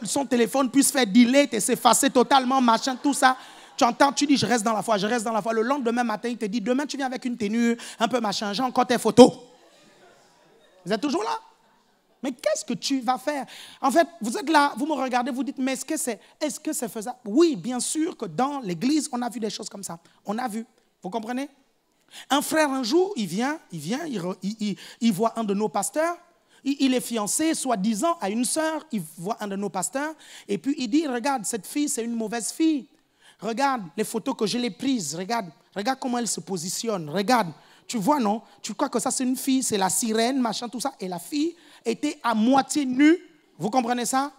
son téléphone puisse faire delete et s'effacer totalement, machin, tout ça. Tu entends, tu dis, je reste dans la foi, je reste dans la foi. Le lendemain matin, il te dit, demain, tu viens avec une tenue, un peu machin, j'ai encore tes photos. Vous êtes toujours là Mais qu'est-ce que tu vas faire En fait, vous êtes là, vous me regardez, vous dites, mais est-ce que c'est est -ce c'est faisable Oui, bien sûr que dans l'Église, on a vu des choses comme ça. On a vu. Vous comprenez un frère, un jour, il vient, il vient, il, voit un de nos pasteurs, il, est fiancé, soi-disant, à une sœur, il voit un de nos pasteurs, et puis il dit, regarde, cette fille, c'est une mauvaise fille. Regarde les photos que je l'ai prises, regarde, regarde comment elle se positionne, regarde. Tu vois, non Tu crois que ça, c'est une fille, c'est la sirène, machin, tout ça. Et la fille était à moitié nue, vous comprenez ça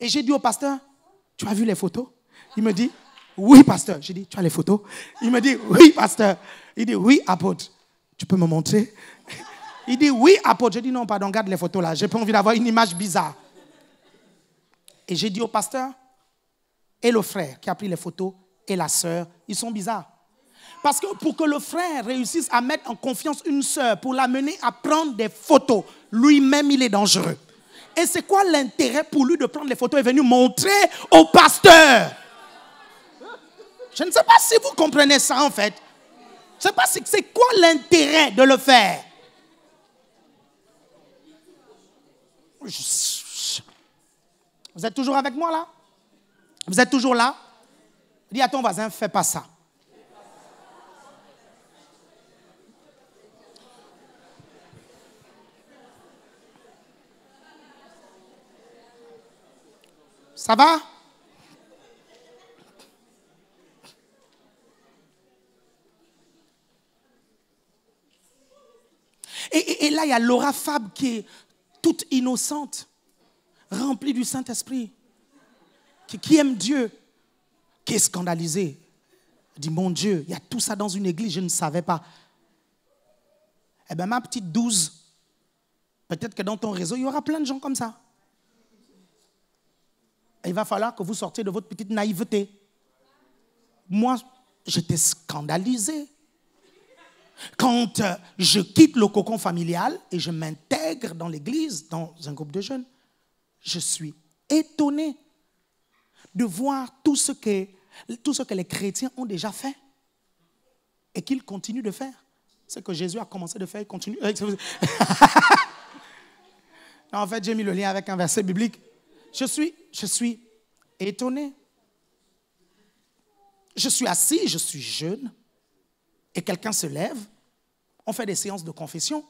Et j'ai dit au pasteur, tu as vu les photos Il me dit, oui, pasteur. J'ai dit, tu as les photos Il me dit, oui, pasteur. Il dit, oui, apôtre. Tu peux me montrer Il dit, oui, apôtre. Je dis, non, pardon, garde les photos là. J'ai pas envie d'avoir une image bizarre. Et j'ai dit au pasteur et le frère qui a pris les photos et la sœur, ils sont bizarres. Parce que pour que le frère réussisse à mettre en confiance une sœur, pour l'amener à prendre des photos, lui-même, il est dangereux. Et c'est quoi l'intérêt pour lui de prendre les photos et venir montrer au pasteur Je ne sais pas si vous comprenez ça en fait. C'est pas c'est quoi l'intérêt de le faire Vous êtes toujours avec moi là Vous êtes toujours là Dis à ton voisin, fais pas ça. Ça va Et, là, il y a Laura Fab qui est toute innocente, remplie du Saint-Esprit, qui, aime Dieu, qui est scandalisée. Elle dit, mon Dieu, il y a tout ça dans une église, je ne savais pas. Eh bien, ma petite douze, peut-être que dans ton réseau, il y aura plein de gens comme ça. il va falloir que vous sortiez de votre petite naïveté. Moi, j'étais scandalisée. Quand euh, je quitte le cocon familial et je m'intègre dans l'église, dans un groupe de jeunes, je suis étonné de voir tout ce que, tout ce que les chrétiens ont déjà fait et qu'ils continuent de faire. Ce que Jésus a commencé de faire, il continue. Euh, en fait, j'ai mis le lien avec un verset biblique. je suis étonné. Je suis assis, je suis jeune et quelqu'un se lève, on fait des séances de confession,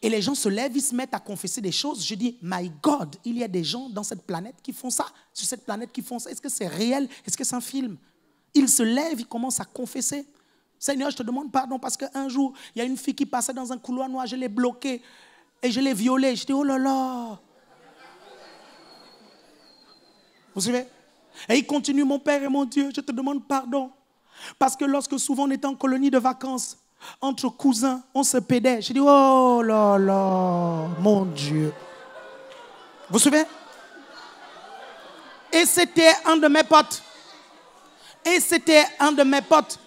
et les gens se lèvent, ils se mettent à confesser des choses. Je dis, My God, il y a des gens dans cette planète qui font ça, sur cette planète qui font ça. Est-ce que c'est réel Est-ce que c'est un film Ils se lèvent, ils commencent à confesser. Seigneur, je te demande pardon parce qu'un jour, il y a une fille qui passait dans un couloir noir, je l'ai bloquée et je l'ai violée. Je dis, oh là là. Vous suivez Et il continue, mon Père et mon Dieu, je te demande pardon. Parce que lorsque souvent on était en colonie de vacances, entre cousins, on se pédait. J'ai dit, oh là là, mon Dieu. Vous suivez? Et c'était un de mes potes. Et c'était un de mes potes.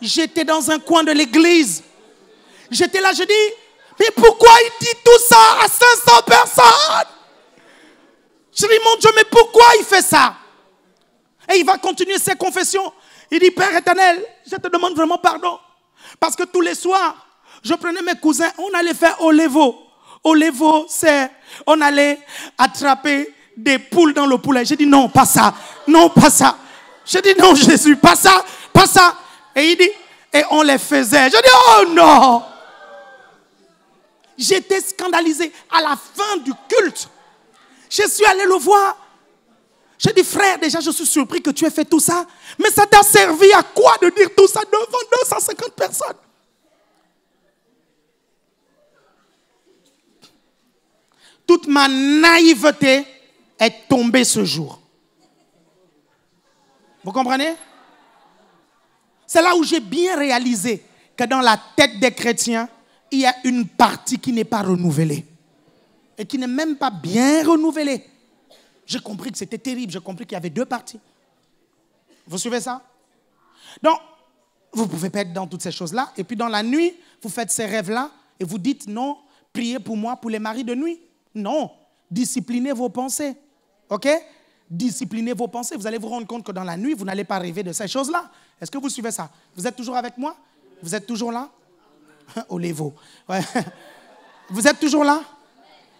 J'étais dans un coin de l'église. J'étais là, je dis, mais pourquoi il dit tout ça à 500 personnes Je dis, mon Dieu, mais pourquoi il fait ça Et il va continuer ses confessions. Il dit, Père éternel, je te demande vraiment pardon. Parce que tous les soirs, je prenais mes cousins, on allait faire au levo. Au c'est, on allait attraper des poules dans le poulet. J'ai dit, non, pas ça. Non, pas ça. J'ai dit, non, Jésus, pas ça, pas ça. Et il dit, et on les faisait. Je dis, oh non. J'étais scandalisé. À la fin du culte, je suis allé le voir. J'ai dit, frère, déjà, je suis surpris que tu aies fait tout ça. Mais ça t'a servi à quoi de dire tout ça devant 250 personnes Toute ma naïveté est tombée ce jour. Vous comprenez C'est là où j'ai bien réalisé que dans la tête des chrétiens, il y a une partie qui n'est pas renouvelée. Et qui n'est même pas bien renouvelée. J'ai compris que c'était terrible. J'ai compris qu'il y avait deux parties. Vous suivez ça Donc, vous pouvez perdre dans toutes ces choses-là. Et puis dans la nuit, vous faites ces rêves-là et vous dites non, priez pour moi, pour les maris de nuit. Non, disciplinez vos pensées. OK Disciplinez vos pensées. Vous allez vous rendre compte que dans la nuit, vous n'allez pas rêver de ces choses-là. Est-ce que vous suivez ça Vous êtes toujours avec moi Vous êtes toujours là Au Vous êtes toujours là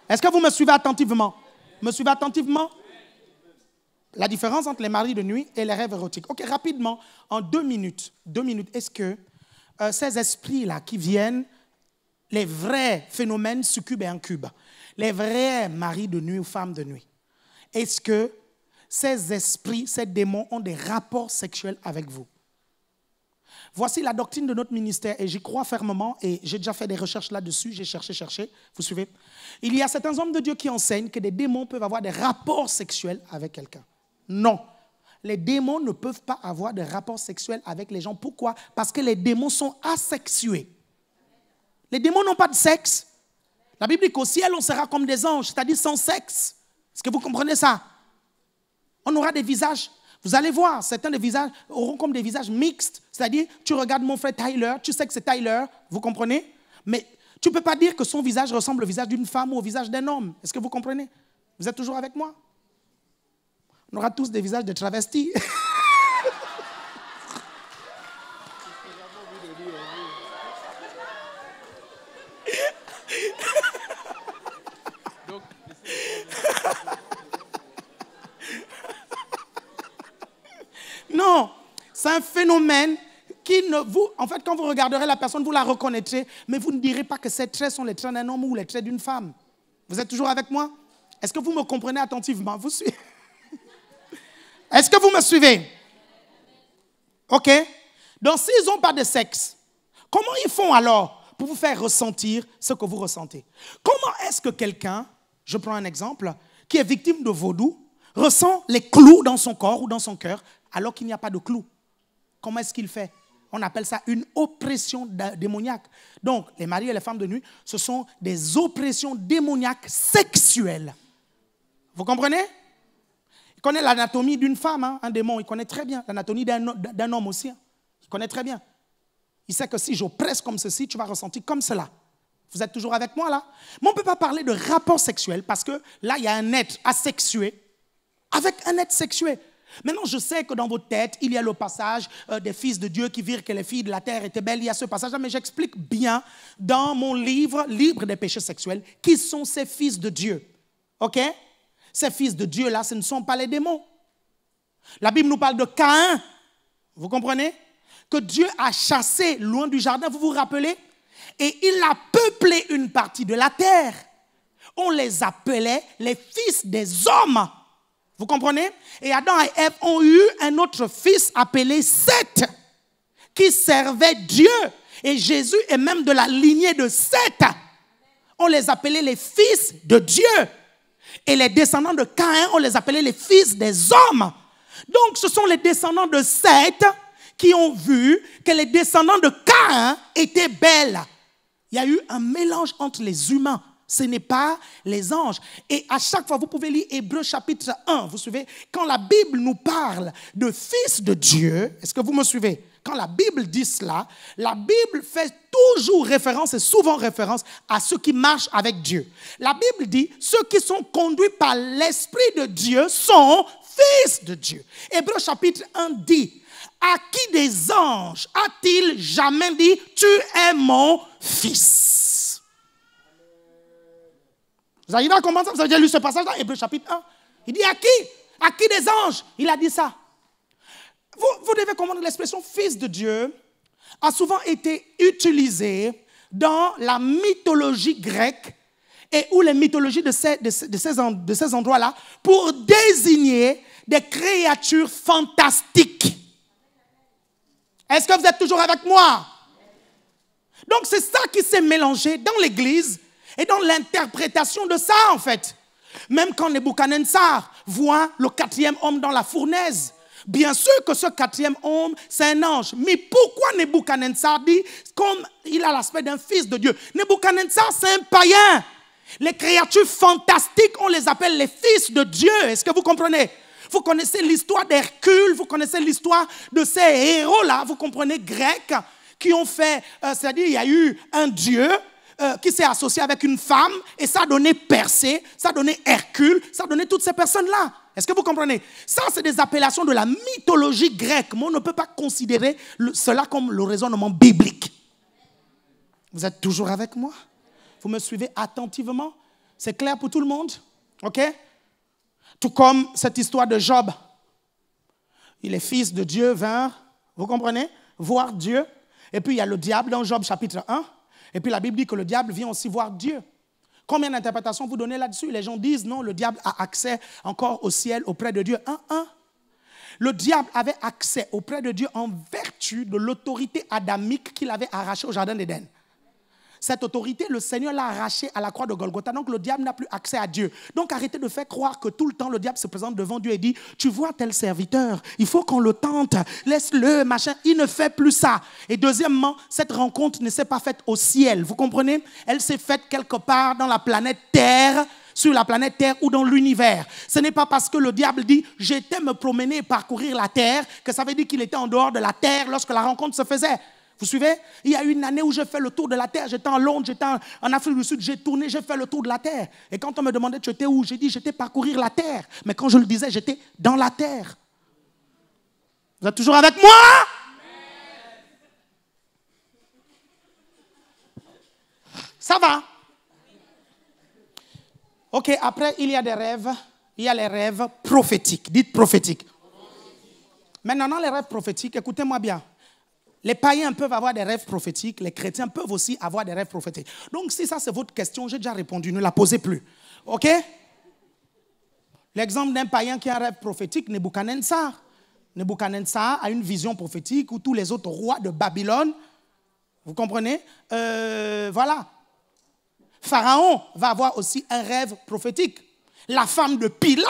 Est-ce que vous me suivez attentivement me suivez attentivement La différence entre les maris de nuit et les rêves érotiques. Ok, rapidement, en deux minutes, deux minutes, est-ce que euh, ces esprits-là qui viennent, les vrais phénomènes succubes et incubes, les vrais maris de nuit ou femmes de nuit, est-ce que ces esprits, ces démons ont des rapports sexuels avec vous Voici la doctrine de notre ministère et j'y crois fermement et j'ai déjà fait des recherches là-dessus, j'ai cherché, cherché, vous suivez Il y a certains hommes de Dieu qui enseignent que des démons peuvent avoir des rapports sexuels avec quelqu'un. Non, les démons ne peuvent pas avoir des rapports sexuels avec les gens. Pourquoi Parce que les démons sont asexués. Les démons n'ont pas de sexe. La Bible dit qu'au ciel, on sera comme des anges, c'est-à-dire sans sexe. Est-ce que vous comprenez ça On aura des visages vous allez voir, certains des visages auront comme des visages mixtes. C'est-à-dire, tu regardes mon frère Tyler, tu sais que c'est Tyler, vous comprenez Mais tu ne peux pas dire que son visage ressemble au visage d'une femme ou au visage d'un homme. Est-ce que vous comprenez Vous êtes toujours avec moi On aura tous des visages de travestis. un phénomène qui ne vous, en fait, quand vous regarderez la personne, vous la reconnaîtrez, mais vous ne direz pas que ces traits sont les traits d'un homme ou les traits d'une femme. Vous êtes toujours avec moi Est-ce que vous me comprenez attentivement Vous suivez Est-ce que vous me suivez Ok Donc, s'ils n'ont pas de sexe, comment ils font alors pour vous faire ressentir ce que vous ressentez Comment est-ce que quelqu'un, je prends un exemple, qui est victime de vaudou, ressent les clous dans son corps ou dans son cœur alors qu'il n'y a pas de clous Comment est-ce qu'il fait On appelle ça une oppression démoniaque. Donc, les maris et les femmes de nuit, ce sont des oppressions démoniaques sexuelles. Vous comprenez Il connaît l'anatomie d'une femme, hein, un démon. Il connaît très bien l'anatomie d'un homme aussi. Hein. Il connaît très bien. Il sait que si j'oppresse comme ceci, tu vas ressentir comme cela. Vous êtes toujours avec moi là Mais on ne peut pas parler de rapport sexuel parce que là, il y a un être asexué avec un être sexué. Maintenant, je sais que dans vos têtes, il y a le passage euh, des fils de Dieu qui virent que les filles de la terre étaient belles. Il y a ce passage-là, mais j'explique bien dans mon livre, Libre des péchés sexuels, qui sont ces fils de Dieu. OK Ces fils de Dieu-là, ce ne sont pas les démons. La Bible nous parle de Caïn. Vous comprenez Que Dieu a chassé loin du jardin, vous vous rappelez Et il a peuplé une partie de la terre. On les appelait les fils des hommes. Vous comprenez Et Adam et Ève ont eu un autre fils appelé Seth, qui servait Dieu. Et Jésus est même de la lignée de Seth. On les appelait les fils de Dieu. Et les descendants de Caïn, on les appelait les fils des hommes. Donc ce sont les descendants de Seth qui ont vu que les descendants de Caïn étaient belles. Il y a eu un mélange entre les humains ce n'est pas les anges. Et à chaque fois, vous pouvez lire Hébreu chapitre 1, vous suivez Quand la Bible nous parle de fils de Dieu, est-ce que vous me suivez Quand la Bible dit cela, la Bible fait toujours référence et souvent référence à ceux qui marchent avec Dieu. La Bible dit, ceux qui sont conduits par l'Esprit de Dieu sont fils de Dieu. Hébreu chapitre 1 dit, à qui des anges a-t-il jamais dit, tu es mon fils vous arrivez à comprendre avez déjà lu ce passage dans Hébreu chapitre 1 Il dit à qui À qui des anges Il a dit ça. Vous, devez comprendre l'expression fils de Dieu a souvent été utilisée dans la mythologie grecque et ou les mythologies de ces endroits-là pour désigner des créatures fantastiques. Est-ce que vous êtes toujours avec moi Donc c'est ça qui s'est mélangé dans l'Église et dans l'interprétation de ça, en fait, même quand Nebuchadnezzar voit le quatrième homme dans la fournaise, bien sûr que ce quatrième homme, c'est un ange. Mais pourquoi Nebuchadnezzar dit, comme il a l'aspect d'un fils de Dieu Nebuchadnezzar, c'est un païen. Les créatures fantastiques, on les appelle les fils de Dieu. Est-ce que vous comprenez vous connaissez l'histoire d'Hercule, vous connaissez l'histoire de ces héros-là, vous comprenez, grecs, qui ont fait, euh, c'est-à-dire il y a eu un dieu, euh, qui s'est associé avec une femme et ça a donné Persée, ça a donné Hercule, ça a donné toutes ces personnes-là. Est-ce que vous comprenez Ça, c'est des appellations de la mythologie grecque, mais on ne peut pas considérer cela comme le raisonnement biblique. Vous êtes toujours avec moi Vous me suivez attentivement C'est clair pour tout le monde OK Tout comme cette histoire de Job. Il est fils de Dieu vin. vous comprenez Voir Dieu. Et puis il y a le diable dans Job chapitre 1. Et puis la Bible dit que le diable vient aussi voir Dieu. Combien d'interprétations vous donnez là-dessus Les gens disent non, le diable a accès encore au ciel auprès de Dieu. Un, un. Le diable avait accès auprès de Dieu en vertu de l'autorité adamique qu'il avait arrachée au Jardin d'Éden. Cette autorité, le Seigneur l'a arrachée à la croix de Golgotha. Donc le diable n'a plus accès à Dieu. Donc arrêtez de faire croire que tout le temps le diable se présente devant Dieu et dit, tu vois tel serviteur, il faut qu'on le tente, laisse-le, machin. Il ne fait plus ça. Et deuxièmement, cette rencontre ne s'est pas faite au ciel. Vous comprenez Elle s'est faite quelque part dans la planète Terre sur la planète Terre ou dans l'univers. Ce n'est pas parce que le diable dit j'étais me promener et parcourir la Terre que ça veut dire qu'il était en dehors de la Terre lorsque la rencontre se faisait. Vous suivez Il y a une année où j'ai fait le tour de la Terre. J'étais en Londres, j'étais en, Afrique du Sud, j'ai tourné, j'ai fait le tour de la Terre. Et quand on me demandait tu étais où, j'ai dit j'étais parcourir la Terre. Mais quand je le disais, j'étais dans la Terre. Vous êtes toujours avec moi Ça va Ok, après, il y a des rêves. Il y a les rêves prophétiques. Dites prophétiques. Maintenant, les rêves prophétiques, écoutez-moi bien. Les païens peuvent avoir des rêves prophétiques, les chrétiens peuvent aussi avoir des rêves prophétiques. Donc si ça c'est votre question, j'ai déjà répondu, ne la posez plus. OK L'exemple d'un païen qui a un rêve prophétique, Nebuchadnezzar. Nebuchadnezzar a une vision prophétique où tous les autres rois de Babylone, vous comprenez euh, Voilà. Pharaon va avoir aussi un rêve prophétique. La femme de Pilate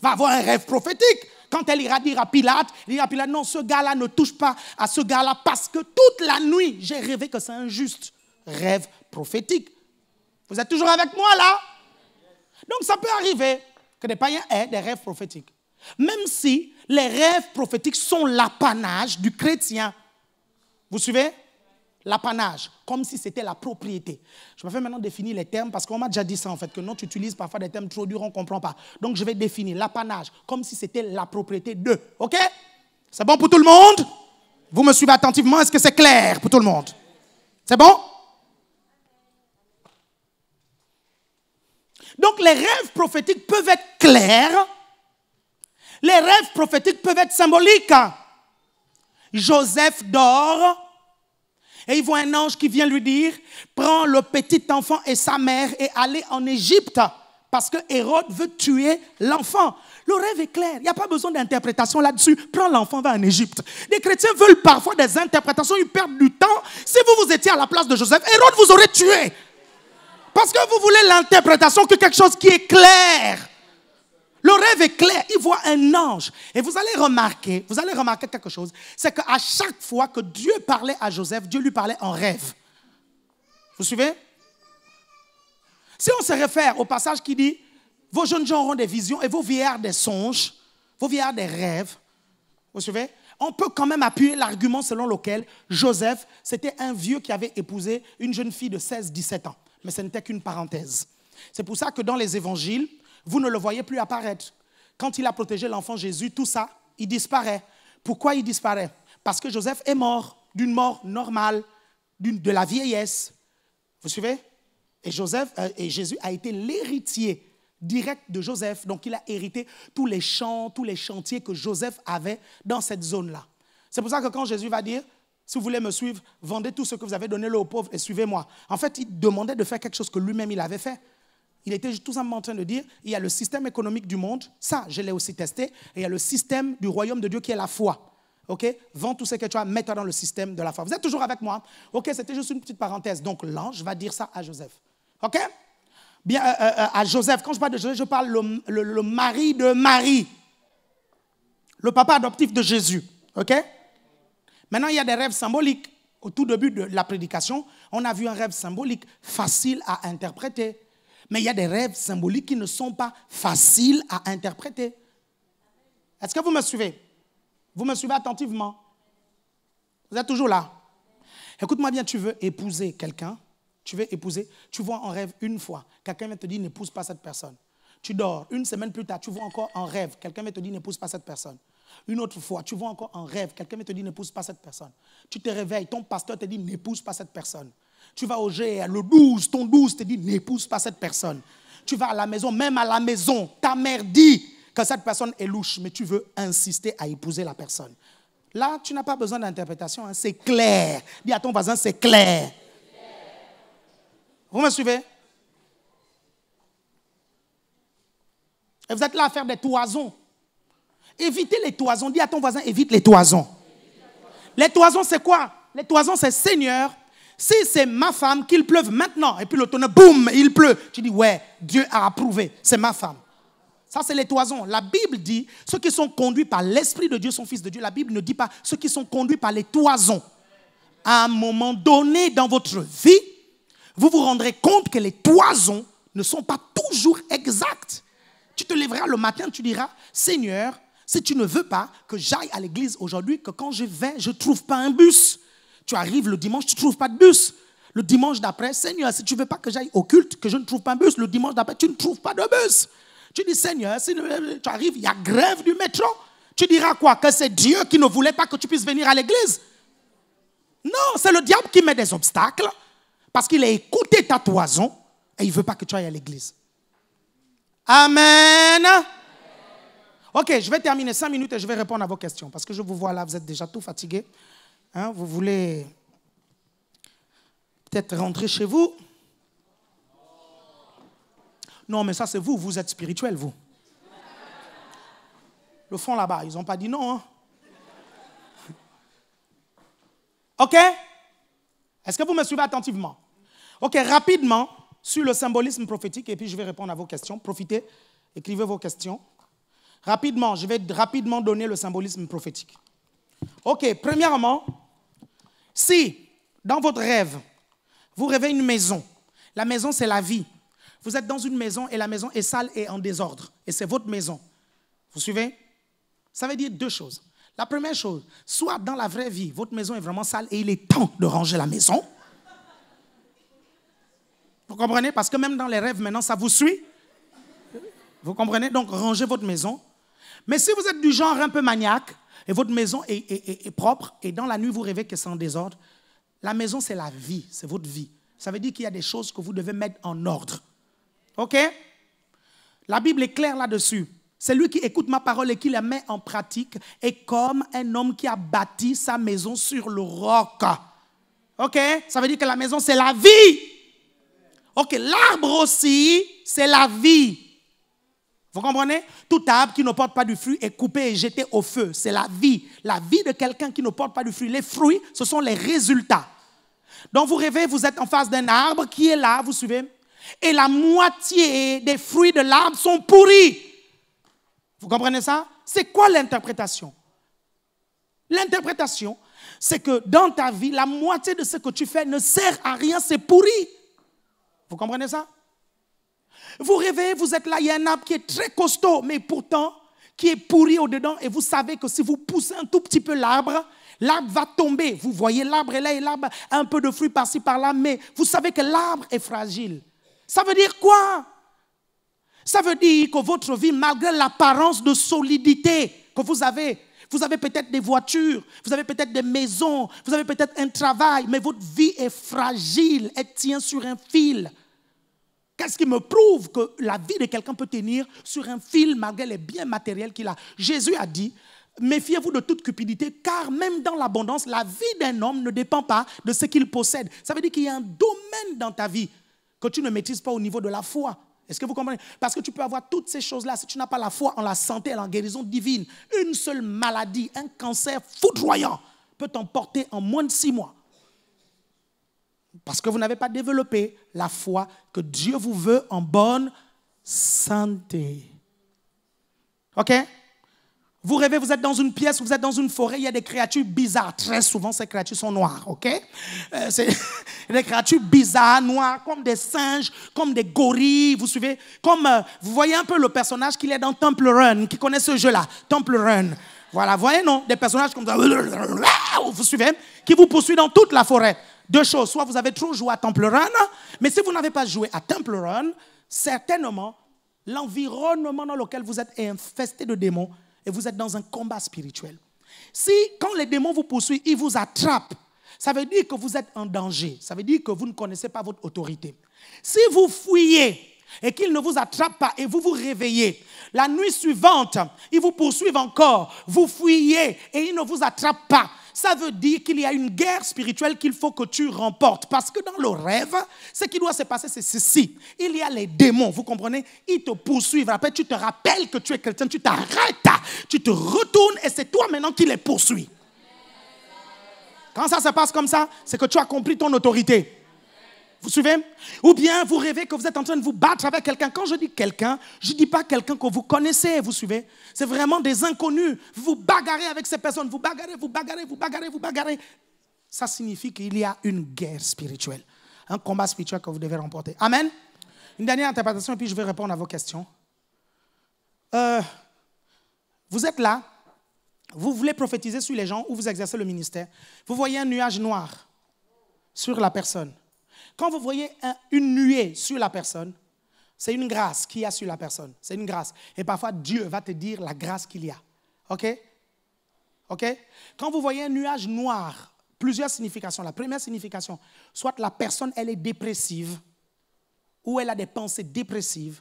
va avoir un rêve prophétique. Quand elle ira dire à Pilate, il dira à Pilate, non, ce gars-là ne touche pas à ce gars-là parce que toute la nuit, j'ai rêvé que c'est un juste rêve prophétique. Vous êtes toujours avec moi là Donc ça peut arriver que des païens aient des rêves prophétiques. Même si les rêves prophétiques sont l'apanage du chrétien. Vous suivez l'apanage, comme si c'était la propriété. Je fais maintenant définir les termes parce qu'on m'a déjà dit ça en fait, que non, tu utilises parfois des termes trop durs, on ne comprend pas. Donc je vais définir l'apanage comme si c'était la propriété d'eux. OK C'est bon pour tout le monde Vous me suivez attentivement, est-ce que c'est clair pour tout le monde C'est bon Donc les rêves prophétiques peuvent être clairs, les rêves prophétiques peuvent être symboliques. Joseph dort et il voit un ange qui vient lui dire, prends le petit enfant et sa mère et allez en Égypte parce que Hérode veut tuer l'enfant. Le rêve est clair, il n'y a pas besoin d'interprétation là-dessus. Prends l'enfant, va en Égypte. Les chrétiens veulent parfois des interprétations, ils perdent du temps. Si vous vous étiez à la place de Joseph, Hérode vous aurait tué. Parce que vous voulez l'interprétation que quelque chose qui est clair. Le rêve est clair. Il voit un ange. Et vous allez remarquer, vous allez remarquer quelque chose. C'est qu'à chaque fois que Dieu parlait à Joseph, Dieu lui parlait en rêve. Vous suivez Si on se réfère au passage qui dit Vos jeunes gens auront des visions et vos vieillards des songes, vos vieillards des rêves. Vous suivez on peut quand même appuyer l'argument selon lequel Joseph, c'était un vieux qui avait épousé une jeune fille de 16-17 ans. Mais ce n'était qu'une parenthèse. C'est pour ça que dans les évangiles, vous ne le voyez plus apparaître. Quand il a protégé l'enfant Jésus, tout ça, il disparaît. Pourquoi il disparaît Parce que Joseph est mort d'une mort normale, de la vieillesse. Vous suivez Et Joseph euh, et Jésus a été l'héritier direct de Joseph. Donc il a hérité tous les champs, tous les chantiers que Joseph avait dans cette zone-là. C'est pour ça que quand Jésus va dire, si vous voulez me suivre, vendez tout ce que vous avez donné aux pauvres et suivez-moi. En fait, il demandait de faire quelque chose que lui-même il avait fait. Il était tout simplement en train de dire, il y a le système économique du monde, ça, je l'ai aussi testé, et il y a le système du royaume de Dieu qui est la foi. OK Vends tout ce que tu as, mets-toi dans le système de la foi. Vous êtes toujours avec moi hein? OK, c'était juste une petite parenthèse. Donc, l'ange va dire ça à Joseph. OK Bien, euh, euh, euh, à Joseph, quand je parle de Joseph, je parle le, mari de Marie, le papa adoptif de Jésus. OK Maintenant, il y a des rêves symboliques. Au tout début de la prédication, on a vu un rêve symbolique facile à interpréter. Mais il y a des rêves symboliques qui ne sont pas faciles à interpréter. Est-ce que vous me suivez Vous me suivez attentivement Vous êtes toujours là Écoute-moi bien, tu veux épouser quelqu'un, tu veux épouser, tu vois en rêve une fois, quelqu'un vient te dire n'épouse pas cette personne. Tu dors, une semaine plus tard, tu vois encore en rêve, quelqu'un vient te dire n'épouse pas cette personne. Une autre fois, tu vois encore en rêve, quelqu'un vient te dire n'épouse pas cette personne. Tu te réveilles, ton pasteur te dit n'épouse pas cette personne. Tu vas au GR, le 12, ton 12 te dit n'épouse pas cette personne. Tu vas à la maison, même à la maison, ta mère dit que cette personne est louche, mais tu veux insister à épouser la personne. Là, tu n'as pas besoin d'interprétation, hein. c'est clair. Dis à ton voisin, c'est clair. clair. Vous me suivez Et vous êtes là à faire des toisons. Évitez les toisons. Dis à ton voisin, évite les toisons. Les toisons, c'est quoi Les toisons, c'est Seigneur, si c'est ma femme, qu'il pleuve maintenant, et puis le tonnerre, boum, il pleut. Tu dis, ouais, Dieu a approuvé, c'est ma femme. Ça, c'est les toisons. La Bible dit, ceux qui sont conduits par l'Esprit de Dieu son fils de Dieu. La Bible ne dit pas ceux qui sont conduits par les toisons. À un moment donné dans votre vie, vous vous rendrez compte que les toisons ne sont pas toujours exactes. Tu te lèveras le matin, tu diras, Seigneur, si tu ne veux pas que j'aille à l'église aujourd'hui, que quand je vais, je ne trouve pas un bus. Tu arrives le dimanche, tu ne trouves pas de bus. Le dimanche d'après, Seigneur, si tu ne veux pas que j'aille au culte, que je ne trouve pas de bus, le dimanche d'après, tu ne trouves pas de bus. Tu dis, Seigneur, si tu arrives, il y a grève du métro. Tu diras quoi Que c'est Dieu qui ne voulait pas que tu puisses venir à l'église Non, c'est le diable qui met des obstacles parce qu'il a écouté ta toison et il ne veut pas que tu ailles à l'église. Amen. Ok, je vais terminer cinq minutes et je vais répondre à vos questions parce que je vous vois là, vous êtes déjà tout fatigués. Hein, vous voulez peut-être rentrer chez vous Non, mais ça c'est vous, vous êtes spirituel, vous. Le fond là-bas, ils n'ont pas dit non. Hein. OK Est-ce que vous me suivez attentivement OK, rapidement, sur le symbolisme prophétique, et puis je vais répondre à vos questions. Profitez, écrivez vos questions. Rapidement, je vais rapidement donner le symbolisme prophétique. OK, premièrement, si, dans votre rêve, vous rêvez une maison, la maison c'est la vie. Vous êtes dans une maison et la maison est sale et en désordre. Et c'est votre maison. Vous suivez Ça veut dire deux choses. La première chose, soit dans la vraie vie, votre maison est vraiment sale et il est temps de ranger la maison. Vous comprenez Parce que même dans les rêves, maintenant, ça vous suit. Vous comprenez Donc, rangez votre maison. Mais si vous êtes du genre un peu maniaque, et votre maison est, propre, et dans la nuit, vous rêvez que c'est en désordre. La maison, c'est la vie, c'est votre vie. Ça veut dire qu'il y a des choses que vous devez mettre en ordre. OK La Bible est claire là-dessus. C'est lui qui écoute ma parole et qui la met en pratique est comme un homme qui a bâti sa maison sur le roc. OK Ça veut dire que la maison, c'est la vie. OK, l'arbre aussi, c'est la vie. Vous comprenez Tout arbre qui ne porte pas du fruit est coupé et jeté au feu. C'est la vie. La vie de quelqu'un qui ne porte pas du fruit. Les fruits, ce sont les résultats. Donc vous rêvez, vous êtes en face d'un arbre qui est là, vous suivez Et la moitié des fruits de l'arbre sont pourris. Vous comprenez ça C'est quoi l'interprétation L'interprétation, c'est que dans ta vie, la moitié de ce que tu fais ne sert à rien, c'est pourri. Vous comprenez ça vous rêvez, vous êtes là, il y a un arbre qui est très costaud, mais pourtant qui est pourri au-dedans. Et vous savez que si vous poussez un tout petit peu l'arbre, l'arbre va tomber. Vous voyez l'arbre et là il l'arbre a un peu de fruits par-ci par-là, mais vous savez que l'arbre est fragile. Ça veut dire quoi Ça veut dire que votre vie, malgré l'apparence de solidité que vous avez, vous avez peut-être des voitures, vous avez peut-être des maisons, vous avez peut-être un travail, mais votre vie est fragile, elle tient sur un fil. Qu'est-ce qui me prouve que la vie de quelqu'un peut tenir sur un fil malgré les biens matériels qu'il a Jésus a dit, méfiez-vous de toute cupidité, car même dans l'abondance, la vie d'un homme ne dépend pas de ce qu'il possède. Ça veut dire qu'il y a un domaine dans ta vie que tu ne maîtrises pas au niveau de la foi. Est-ce que vous comprenez Parce que tu peux avoir toutes ces choses-là si tu n'as pas la foi en la santé en la guérison divine. Une seule maladie, un cancer foudroyant peut t'emporter en moins de six mois parce que vous n'avez pas développé la foi que Dieu vous veut en bonne santé. OK Vous rêvez, vous êtes dans une pièce, vous êtes dans une forêt, il y a des créatures bizarres. Très souvent, ces créatures sont noires, OK euh, C'est des créatures bizarres, noires, comme des singes, comme des gorilles, vous suivez Comme, euh, vous voyez un peu le personnage qu'il est dans Temple Run, qui connaît ce jeu-là, Temple Run. Voilà, vous voyez, non Des personnages comme ça, vous suivez Qui vous poursuit dans toute la forêt. Deux choses, soit vous avez trop joué à Temple Run, mais si vous n'avez pas joué à Temple Run, certainement l'environnement dans lequel vous êtes est infesté de démons et vous êtes dans un combat spirituel. Si quand les démons vous poursuivent, ils vous attrapent, ça veut dire que vous êtes en danger, ça veut dire que vous ne connaissez pas votre autorité. Si vous fuyez, et qu'ils ne vous attrapent pas et vous vous réveillez. La nuit suivante, ils vous poursuivent encore, vous fuyez et ils ne vous attrapent pas ça veut dire qu'il y a une guerre spirituelle qu'il faut que tu remportes. Parce que dans le rêve, ce qui doit se passer, c'est ceci. Il y a les démons, vous comprenez Ils te poursuivent. Après, tu te rappelles que tu es quelqu'un, tu t'arrêtes, tu te retournes et c'est toi maintenant qui les poursuis. Quand ça se passe comme ça, c'est que tu as compris ton autorité. Vous suivez Ou bien vous rêvez que vous êtes en train de vous battre avec quelqu'un. Quand je dis quelqu'un, je ne dis pas quelqu'un que vous connaissez, vous suivez C'est vraiment des inconnus. Vous vous bagarrez avec ces personnes, vous bagarrez, vous bagarrez, vous bagarrez, vous bagarrez. Ça signifie qu'il y a une guerre spirituelle, un combat spirituel que vous devez remporter. Amen Une dernière interprétation et puis je vais répondre à vos questions. Euh, vous êtes là, vous voulez prophétiser sur les gens ou vous exercez le ministère. Vous voyez un nuage noir sur la personne. Quand vous voyez une nuée sur la personne, c'est une grâce qu'il y a sur la personne. C'est une grâce. Et parfois, Dieu va te dire la grâce qu'il y a. OK OK Quand vous voyez un nuage noir, plusieurs significations. La première signification, soit la personne, elle est dépressive, ou elle a des pensées dépressives,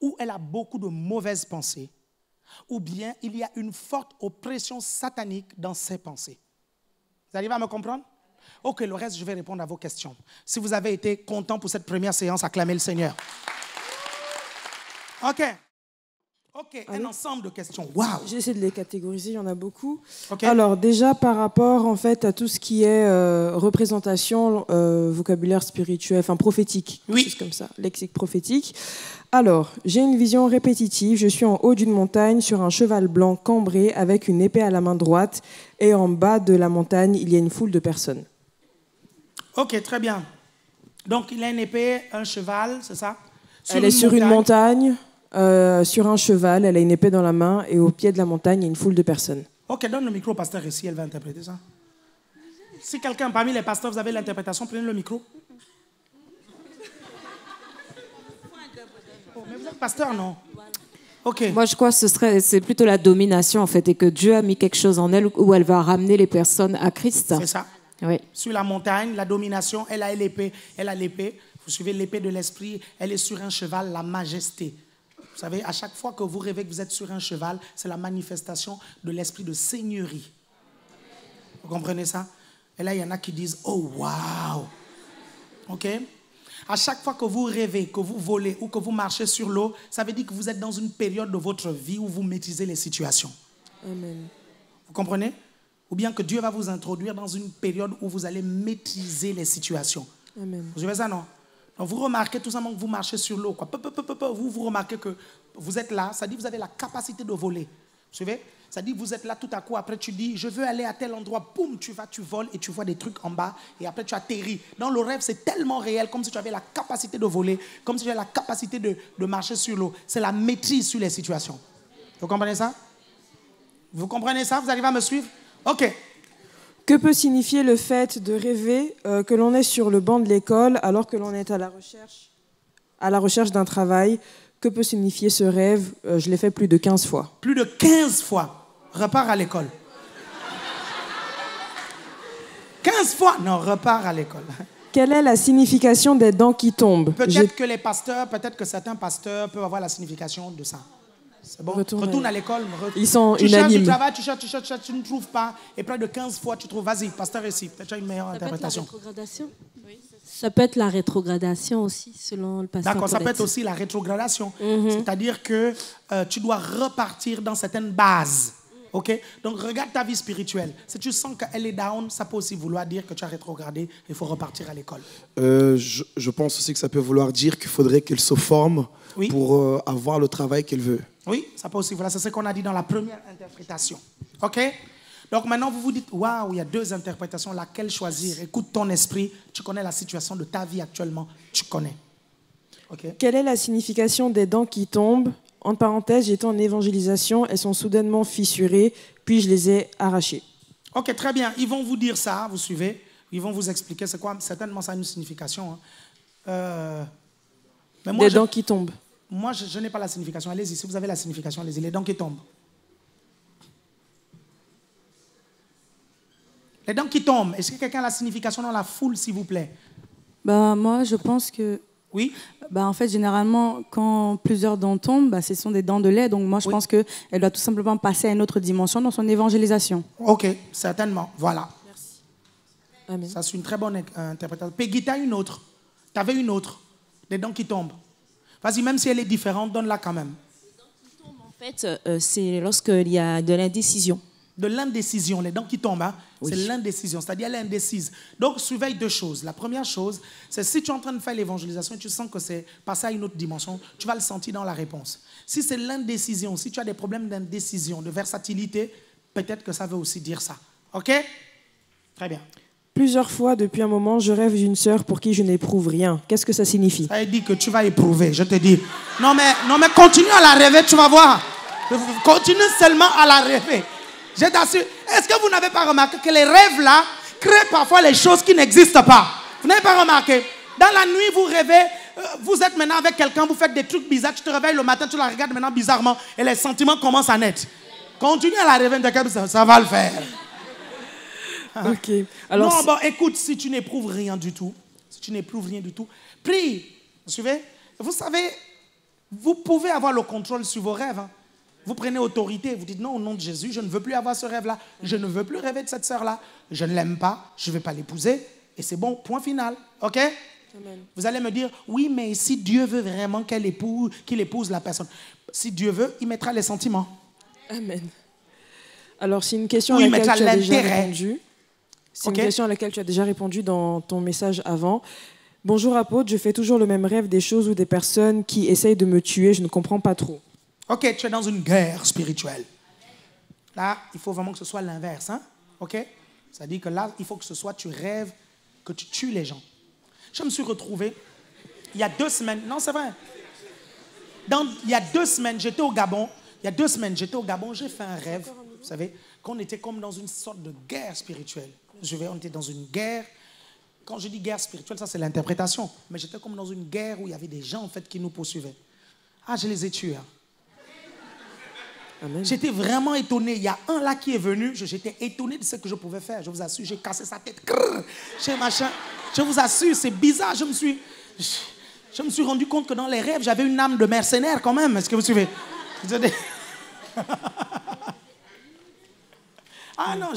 ou elle a beaucoup de mauvaises pensées, ou bien il y a une forte oppression satanique dans ses pensées. Vous arrivez à me comprendre Ok, le reste, je vais répondre à vos questions. Si vous avez été content pour cette première séance, acclamez le Seigneur. Ok. Ok, un ensemble de questions. Waouh. J'essaie de les catégoriser, il y en a beaucoup. Alors déjà par rapport en fait à tout ce qui est euh, représentation, euh, vocabulaire spirituel, enfin prophétique, oui. comme ça, lexique prophétique. Alors, j'ai une vision répétitive. Je suis en haut d'une montagne sur un cheval blanc cambré avec une épée à la main droite, et en bas de la montagne, il y a une foule de personnes. Ok, très bien. Donc il a une épée, un cheval, c'est ça Elle est sur une montagne, euh, sur un cheval, elle a une épée dans la main et au pied de la montagne, il y a une foule de personnes. Ok, donne le micro au pasteur ici, elle va interpréter ça. Si quelqu'un parmi les pasteurs, vous avez l'interprétation, prenez le micro. Oh, mais vous êtes pasteur, non Okay. Moi, je crois que ce serait, c'est plutôt la domination en fait, et que Dieu a mis quelque chose en elle où elle va ramener les personnes à Christ. C'est ça. Sur la montagne, la domination, elle a l'épée, elle a l'épée. Vous suivez l'épée de l'esprit, elle est sur un cheval, la majesté. Vous savez, à chaque fois que vous rêvez que vous êtes sur un cheval, c'est la manifestation de l'esprit de seigneurie. Vous comprenez ça Et là, il y en a qui disent Oh, waouh OK À chaque fois que vous rêvez, que vous volez ou que vous marchez sur l'eau, ça veut dire que vous êtes dans une période de votre vie où vous maîtrisez les situations. Amen. Vous comprenez ou bien que Dieu va vous introduire dans une période où vous allez maîtriser les situations. Vous avez ça, non Donc vous remarquez tout simplement que vous marchez sur l'eau. Quoi. Vous, vous remarquez que vous êtes là, ça dit que vous avez la capacité de voler. Vous savez Ça dit que vous êtes là tout à coup, après tu dis, je veux aller à tel endroit, boum, tu vas, tu voles et tu vois des trucs en bas et après tu atterris. Dans le rêve, c'est tellement réel, comme si tu avais la capacité de voler, comme si tu avais la capacité de, de marcher sur l'eau. C'est la maîtrise sur les situations. Vous comprenez ça Vous comprenez ça Vous arrivez à me suivre Ok. Que peut signifier le fait de rêver euh, que l'on est sur le banc de l'école alors que l'on est à la recherche, à la recherche d'un travail Que peut signifier ce rêve euh, Je l'ai fait plus de 15 fois. Plus de 15 fois Repars à l'école. 15 fois Non, repars à l'école. Quelle est la signification des dents qui tombent Peut-être que les pasteurs, peut-être que certains pasteurs peuvent avoir la signification de ça. Retourne, à l'école. Ils sont tu Tu cherches du travail, tu cherches, tu cherches, tu ne trouves pas. Et près de 15 fois, tu trouves. Vas-y, pasteur ici. Peut-être tu as une meilleure ça interprétation. Peut être la rétrogradation. ça peut être la rétrogradation aussi, selon le pasteur. D'accord, ça peut être aussi la rétrogradation. Mhm. C'est-à-dire que euh, tu dois repartir dans certaines bases. OK Donc, regarde ta vie spirituelle. Si tu sens qu'elle est down, ça peut aussi vouloir dire que tu as rétrogradé, il faut repartir à l'école. Euh, je, pense aussi que ça peut vouloir dire qu'il faudrait qu'elle se forme pour euh, avoir le travail qu'elle veut. Oui, ça peut aussi. Voilà, c'est ce qu'on a dit dans la première interprétation. OK Donc maintenant, vous vous dites, waouh, il y a deux interprétations, laquelle choisir Écoute ton esprit, tu connais la situation de ta vie actuellement, tu connais. Ok. Quelle est la signification des dents qui tombent En parenthèse, j'étais en évangélisation, elles sont soudainement fissurées, puis je les ai arrachées. Ok, très bien. Ils vont vous dire ça, vous suivez. Ils vont vous expliquer c'est quoi. Certainement, ça a une signification. Hein. Euh, des dents qui tombent. Moi, je, n'ai pas la signification. Allez-y, si vous avez la signification, allez-y. Les dents qui tombent. Les dents qui tombent. Est-ce que quelqu'un a la signification dans la foule, s'il vous plaît ben moi, je pense que. Oui. Bah en fait, généralement, quand plusieurs dents tombent, bah, ce sont des dents de lait. Donc moi, je pense qu'elle doit tout simplement passer à une autre dimension dans son évangélisation. Ok, certainement. Voilà. Merci. Ça c'est une très bonne euh, interprétation. Peggy, as une autre. Tu avais une autre. Les dents qui tombent. Vas-y, même si elle est différente, donne-la quand même. Les dents qui tombent, en fait, euh, c'est lorsqu'il y a de l'indécision. De l'indécision, les dents qui tombent, hein. c'est l'indécision, c'est-à-dire elle est indécise. Donc, surveille deux choses. La première chose, c'est si tu es en train de faire l'évangélisation et tu sens que c'est passé à une autre dimension, tu vas le sentir dans la réponse. Si c'est l'indécision, si tu as des problèmes d'indécision, de versatilité, peut-être que ça veut aussi dire ça. OK Très bien. Plusieurs fois depuis un moment, je rêve d'une sœur pour qui je n'éprouve rien. Qu'est-ce que ça signifie Ça dit que tu vas éprouver. Je te dis. Non mais, non mais continue à la rêver, tu vas voir. Continue seulement à la rêver. Je t'assure. Est-ce que vous n'avez pas remarqué que les rêves là créent parfois les choses qui n'existent pas Vous n'avez pas remarqué Dans la nuit, vous rêvez. Euh, vous êtes maintenant avec quelqu'un, vous faites des trucs bizarres. Tu te réveilles le matin, tu la regardes maintenant bizarrement et les sentiments commencent à naître. Continue à la rêver. ça va le faire. Ah. ok. non, bon, écoute, si tu n'éprouves rien du tout, si tu n'éprouves rien du tout, prie. Vous suivez Vous savez, vous pouvez avoir le contrôle sur vos rêves. Hein. Vous prenez autorité, vous dites non, au nom de Jésus, je ne veux plus avoir ce rêve-là, je ne veux plus rêver de cette sœur-là, je ne l'aime pas, je ne vais pas l'épouser, et c'est bon, point final. OK Vous allez me dire, oui, mais si Dieu veut vraiment qu'elle épouse, qu'il épouse la personne, si Dieu veut, il mettra les sentiments. Amen. Alors, c'est une question oui, à laquelle tu déjà c'est une question à laquelle tu as déjà répondu dans ton message avant. Bonjour apôtre, je fais toujours le même rêve des choses ou des personnes qui essayent de me tuer, je ne comprends pas trop. Ok, tu es dans une guerre spirituelle. Là, il faut vraiment que ce soit l'inverse. Hein? Ok Ça dit que là, il faut que ce soit tu rêves, que tu tues les gens. Je me suis retrouvé il y a deux semaines, non, c'est vrai. il y a deux semaines, j'étais au Gabon. Il y a deux semaines, j'étais au Gabon, j'ai fait un rêve, vous savez, qu'on était comme dans une sorte de guerre spirituelle. On était dans une guerre. Quand je dis guerre spirituelle, ça c'est l'interprétation. Mais j'étais comme dans une guerre où il y avait des gens en fait qui nous poursuivaient. Ah, je les ai tués. Hein. J'étais vraiment étonné. Il y a un là qui est venu, j'étais étonné de ce que je pouvais faire. Je vous assure, j'ai cassé sa tête. Je vous assure, c'est bizarre. Je me suis, je me suis rendu compte que dans les rêves, j'avais une âme de mercenaire quand même. Est-ce que vous suivez Ah non, ah,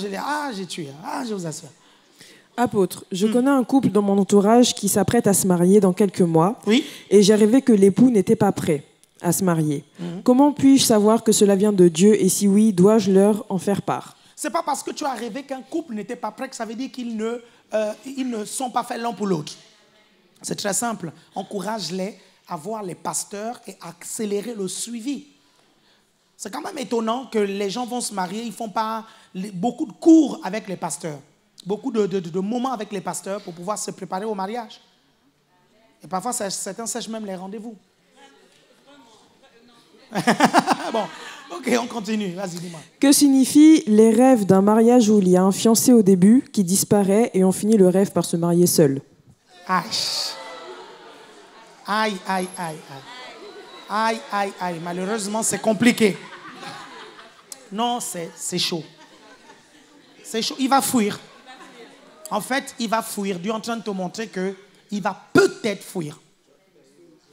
j'ai tué, ah, je vous assure. Apôtre, je hmm. connais un couple dans mon entourage qui s'apprête à se marier dans quelques mois. Et j'ai rêvé que l'époux n'était pas prêt à se marier. Hmm. Comment puis-je savoir que cela vient de Dieu et si oui, dois-je leur en faire part C'est pas parce que tu as rêvé qu'un couple n'était pas prêt que ça veut dire qu'ils ne, euh, ne sont pas faits l'un pour l'autre. C'est très simple. Encourage-les à voir les pasteurs et accélérer le suivi. C'est quand même étonnant que les gens vont se marier, ils font pas beaucoup de cours avec les pasteurs, beaucoup de, moments avec les pasteurs pour pouvoir se préparer au mariage. Et parfois, certains sèchent même les rendez-vous. bon, ok, on continue. Vas-y, dis Que signifient les rêves d'un mariage où il y a un fiancé au début qui disparaît et on finit le rêve par se marier seul Aïe, aïe, aïe, aïe. Aïe, aïe, aïe. Malheureusement, c'est compliqué. Non, c'est chaud. C'est chaud. Il va fuir. En fait, il va fuir. Dieu est en train de te montrer qu'il va peut-être fuir.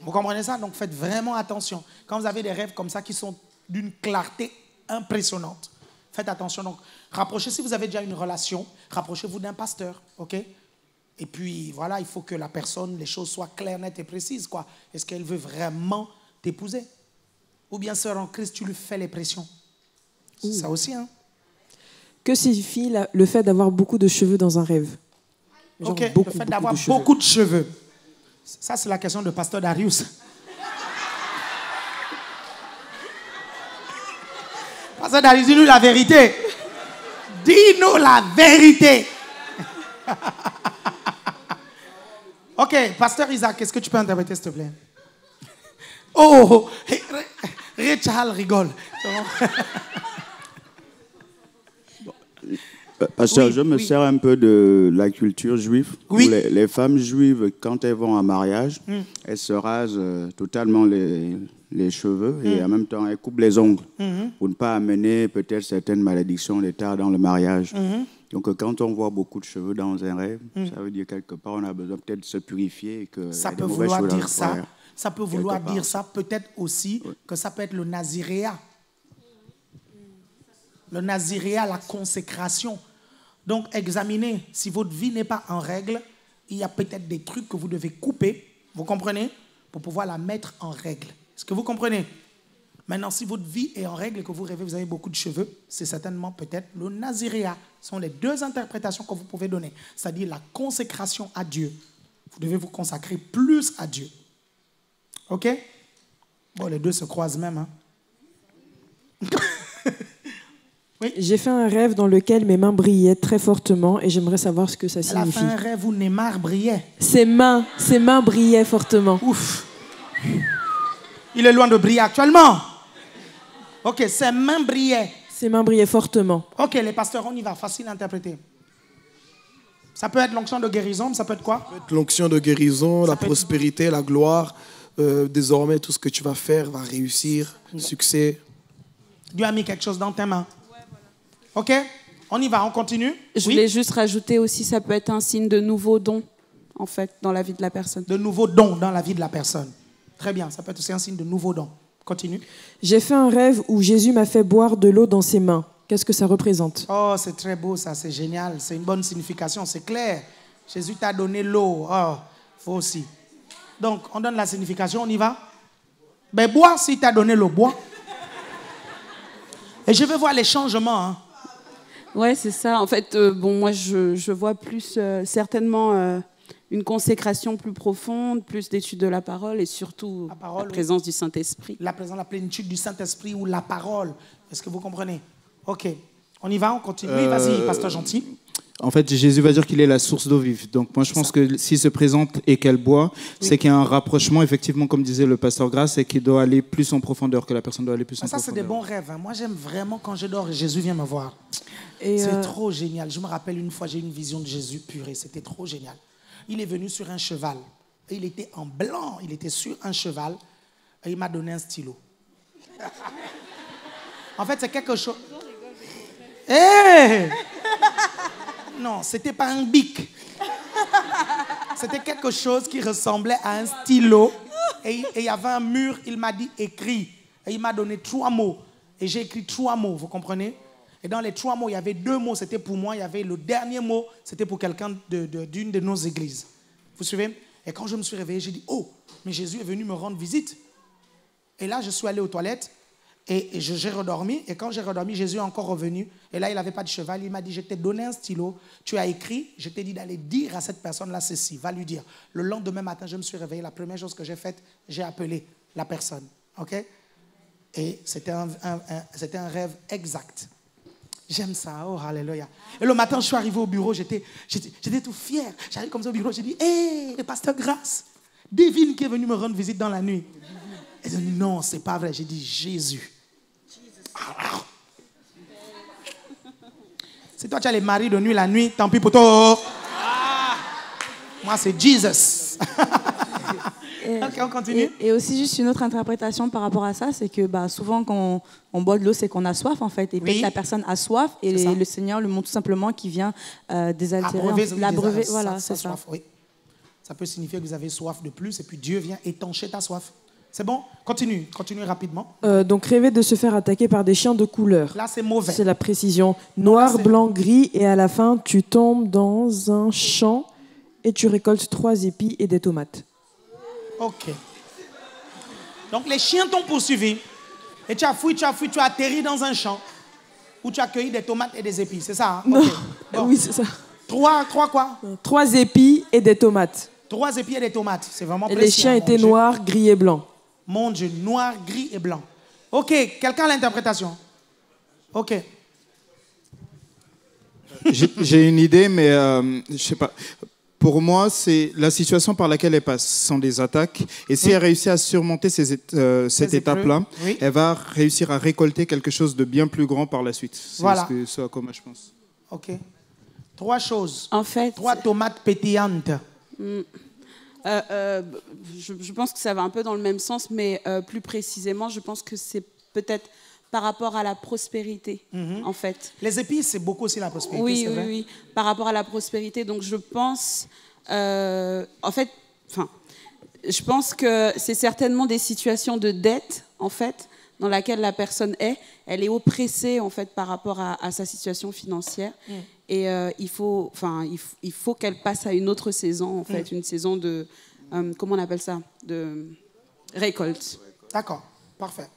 Vous comprenez ça Donc faites vraiment attention. Quand vous avez des rêves comme ça qui sont d'une clarté impressionnante, faites attention. Donc rapprochez, si vous avez déjà une relation, rapprochez-vous d'un pasteur, ok Et puis voilà, il faut que la personne, les choses soient claires, nettes et précises, quoi. Est-ce qu'elle veut vraiment t'épouser Ou bien, sœur en Christ, tu lui fais les pressions ça aussi. Hein. Que signifie le fait d'avoir beaucoup de cheveux dans un rêve le fait d'avoir beaucoup, de cheveux. Ça, c'est la question de Pasteur Darius. Pasteur Darius, dis-nous la vérité. Dis-nous la vérité. ok, Pasteur Isaac, est-ce que tu peux interpréter, s'il te plaît Oh, Richard rigole. Parce je me sers un peu de la culture juive. les, femmes juives, quand elles vont en mariage, mm. elles se rasent euh, totalement les, les cheveux et mm. en même temps elles coupent les ongles mm-hmm. pour ne pas amener peut-être certaines malédictions d'état dans le mariage. Mm-hmm. Donc euh, quand on voit beaucoup de cheveux dans un rêve, mm. ça veut dire quelque part on a besoin peut-être de se purifier que ça peut vouloir dire ça. Ça peut vouloir dire ça. Peut-être aussi que ça peut être le naziréat le naziréa, la consécration. Donc examinez, si votre vie n'est pas en règle, il y a peut-être des trucs que vous devez couper, vous comprenez, pour pouvoir la mettre en règle. Est-ce que vous comprenez Maintenant, si votre vie est en règle et que vous rêvez, vous avez beaucoup de cheveux, c'est certainement peut-être le naziréa. Ce sont les deux interprétations que vous pouvez donner, c'est-à-dire la consécration à Dieu. Vous devez vous consacrer plus à Dieu. OK Bon, les deux se croisent même. Hein. J'ai fait un rêve dans lequel mes mains brillaient très fortement et j'aimerais savoir ce que ça signifie. Elle a fait un rêve où Neymar brillait. Ses mains, ses mains brillaient fortement. Ouf. Il est loin de briller actuellement. Ok, ses mains brillaient. Ses mains brillaient fortement. Ok, les pasteurs, on y va. Facile à interpréter. Ça peut être l'onction de guérison, ça peut être quoi L'onction de guérison, la prospérité, la gloire. Euh, désormais, tout ce que tu vas faire va réussir. Succès. Dieu a mis quelque chose dans tes mains. OK On y va, on continue. Je voulais juste rajouter aussi, ça peut être un signe de nouveau don, en fait, dans la vie de la personne. De nouveau don dans la vie de la personne. Très bien, ça peut être aussi un signe de nouveau don. Continue. J'ai fait un rêve où Jésus m'a fait boire de l'eau dans ses mains. Qu'est-ce que ça représente Oh, c'est très beau ça, c'est génial. C'est une bonne signification, c'est clair. Jésus t'a donné l'eau. Oh, faut aussi. Donc, on donne la signification, on y va Ben, bois si t'a donné l'eau, bois. Et je veux voir les changements. Hein. Ouais, c'est ça. En fait, euh, bon, moi, je, vois plus euh, certainement euh, une consécration plus profonde, plus d'étude de la parole et surtout la, présence du Saint-Esprit. La présence, la plénitude du Saint-Esprit ou la parole. Est-ce que vous comprenez Ok. On y va, on continue. vas-y, pasteur gentil en fait, Jésus va dire qu'il est la source d'eau vive. Donc moi, je pense que s'il se présente et qu'elle boit, c'est qu'il y a un rapprochement, effectivement, comme disait le pasteur Grasse, et qu'il doit aller plus en profondeur, que la personne doit aller plus en profondeur. Ah, ça, c'est des bons rêves. Hein. Moi, j'aime vraiment quand je dors Jésus vient me voir. C'est euh, trop génial. Je me rappelle une fois, j'ai eu une vision de Jésus puré. C'était trop génial. Il est venu sur un cheval. Et il était en blanc. Il était sur un cheval. Et il m'a donné un stylo. en fait, c'est quelque chose... Hé non, c'était pas un bic. C'était quelque chose qui ressemblait à un stylo. Et il y avait un mur, il m'a dit écris. Et il m'a donné trois mots. Et j'ai écrit trois mots, vous comprenez Et dans les trois mots, il y avait deux mots, c'était pour moi. Il y avait le dernier mot, c'était pour quelqu'un d'une de, de nos églises. Vous suivez Et quand je me suis réveillé, j'ai dit, oh, mais Jésus est venu me rendre visite. Et là, je suis allé aux toilettes et, j'ai redormi. Et quand j'ai redormi, Jésus est encore revenu. Et là, il n'avait pas de cheval. Il m'a dit, je t'ai donné un stylo. Tu as écrit. Je t'ai dit d'aller dire à cette personne-là ceci. Va lui dire. Le lendemain matin, je me suis réveillé. La première chose que j'ai faite, j'ai appelé la personne. OK Et c'était un, rêve exact. J'aime ça, oh alléluia. Et le matin, je suis arrivé au bureau, j'étais, tout fier. J'arrive comme ça au bureau, j'ai dit, hé, hey, le pasteur Grâce, devine qui est venu me rendre visite dans la nuit. Elle dit, non, c'est pas vrai. J'ai dit, Jésus. toi, tu as les maris de nuit la nuit, tant pis pour toi. Ah. Moi, c'est Jesus. ok, on continue. Et, aussi, juste une autre interprétation par rapport à ça, c'est que bah, souvent, quand on, boit de l'eau, c'est qu'on a soif, en fait. Et puis, la personne a soif, et le Seigneur le montre tout simplement qui vient euh, désaltérer. La voilà, c'est ça. Ça peut signifier que vous avez soif de plus, et puis Dieu vient étancher ta soif. C'est bon Continue, continue rapidement. Euh, donc rêver de se faire attaquer par des chiens de couleur. Là, c'est mauvais. C'est la précision. Noir, blanc, gris, et à la fin, tu tombes dans un champ et tu récoltes trois épis et des tomates. Ok. Donc les chiens t'ont poursuivi et tu as fui, tu as fui, tu as atterri dans un champ où tu as cueilli des tomates et des épis, c'est ça hein? Oui, c'est ça. Trois, trois quoi euh, Trois épis et des tomates. Trois épis et des tomates, c'est vraiment et Les chiens hein, étaient noirs, gris et blancs monde noir, gris et blanc. OK, quelqu'un a l'interprétation OK. J'ai une idée, mais je euh, je sais pas. Pour moi, c'est la situation par laquelle elle passe. Ce sont des attaques. Et si elle réussit à surmonter euh, cette étape-là, elle va réussir à récolter quelque chose de bien plus grand par la suite. C'est ce, que, je pense. OK. Trois choses. En fait. Trois tomates pétillantes. Mm. Euh, euh, je, pense que ça va un peu dans le même sens, mais euh, plus précisément, je pense que c'est peut-être par rapport à la prospérité, mhm. en fait. Les épices, c'est beaucoup aussi la prospérité. Oui, par rapport à la prospérité. Donc je pense, en fait, enfin, je pense que c'est certainement des situations de dette, en fait, dans laquelle la personne est. Elle est oppressée, en fait, par rapport à, sa situation financière. Mm. Et euh, il faut, enfin, il, faut qu'elle passe à une autre saison, en fait, mm. une saison de, euh, comment on appelle ça, de récolte. D'accord, parfait.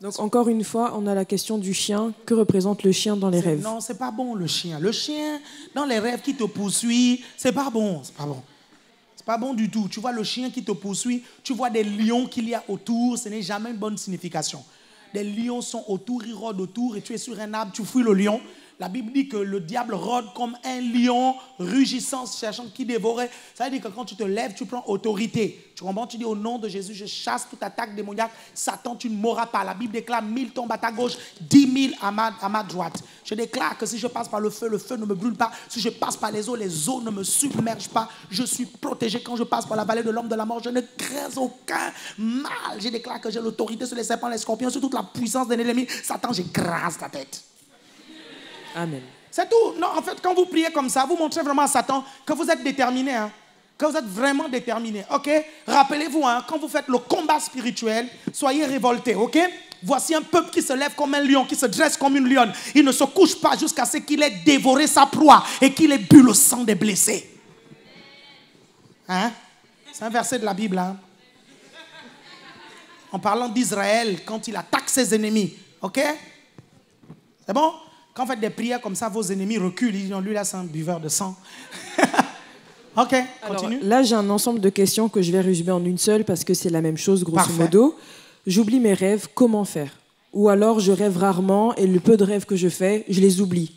Donc encore une fois, on a la question du chien. Que représente le chien dans les rêves Non, c'est pas bon le chien. Le chien dans les rêves qui te poursuit, c'est pas bon. C'est pas bon. C'est pas bon du tout. Tu vois le chien qui te poursuit, tu vois des lions qu'il y a autour, ce n'est jamais une bonne signification. Des lions sont autour, ils rôdent autour et tu es sur un arbre, tu fouilles le lion. La Bible dit que le diable rôde comme un lion rugissant, cherchant qui dévorer. Ça veut dire que quand tu te lèves, tu prends autorité. Tu comprends Tu dis au nom de Jésus, je chasse toute attaque démoniaque. Satan, tu ne mourras pas. La Bible déclare mille tombent à ta gauche, dix mille à ma, droite. Je déclare que si je passe par le feu, le feu ne me brûle pas. Si je passe par les eaux, les eaux ne me submergent pas. Je suis protégé quand je passe par la vallée de l'homme de la mort. Je ne crains aucun mal. Je déclare que j'ai l'autorité sur les serpents, les scorpions, sur toute la puissance de l'ennemi. Satan, j'écrase ta tête. Amen. C'est tout. Non, en fait, quand vous priez comme ça, vous montrez vraiment à Satan que vous êtes déterminé. Hein. que vous êtes vraiment déterminé. OK Rappelez-vous, hein, quand vous faites le combat spirituel, soyez révoltés. OK Voici un peuple qui se lève comme un lion, qui se dresse comme une lionne. Il ne se couche pas jusqu'à ce qu'il ait dévoré sa proie et qu'il ait bu le sang des blessés. Hein C'est un verset de la Bible. Hein. En parlant d'Israël, quand il attaque ses ennemis. OK C'est bon quand vous faites des prières comme ça, vos ennemis reculent. Ils disent, lui là, c'est un buveur de sang. ok, continue. là, j'ai un ensemble de questions que je vais résumer en une seule parce que c'est la même chose, grosso modo. J'oublie mes rêves, comment faire Ou alors je rêve rarement et le peu de rêves que je fais, je les oublie.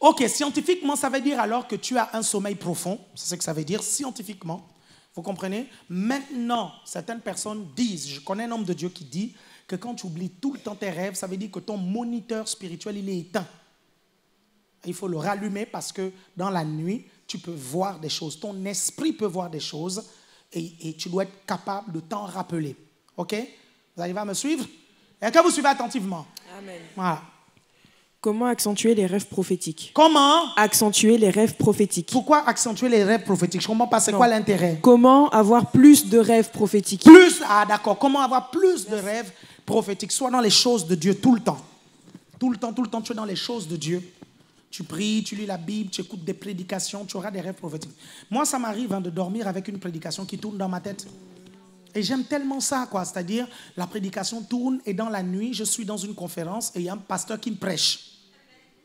Ok, scientifiquement, ça veut dire alors que tu as un sommeil profond. C'est ce que ça veut dire scientifiquement. Vous comprenez Maintenant, certaines personnes disent, je connais un homme de Dieu qui dit que quand tu oublies tout le temps tes rêves, ça veut dire que ton moniteur spirituel, il est éteint il faut le rallumer parce que dans la nuit, tu peux voir des choses. Ton esprit peut voir des choses et, tu dois être capable de t'en rappeler. OK Vous arrivez à me suivre Et que vous suivez attentivement. Amen. Voilà. Comment accentuer les rêves prophétiques Comment Accentuer les rêves prophétiques. Pourquoi accentuer les rêves prophétiques Je comprends pas, c'est quoi l'intérêt Comment avoir plus de rêves prophétiques Plus Ah d'accord, comment avoir plus de rêves prophétiques Soit dans les choses de Dieu tout le temps. Tout le temps, tout le temps, tu es dans les choses de Dieu tu pries, tu lis la Bible, tu écoutes des prédications, tu auras des rêves prophétiques. Moi, ça m'arrive hein, de dormir avec une prédication qui tourne dans ma tête. Et j'aime tellement ça, quoi. C'est-à-dire, la prédication tourne et dans la nuit, je suis dans une conférence et il y a un pasteur qui me prêche.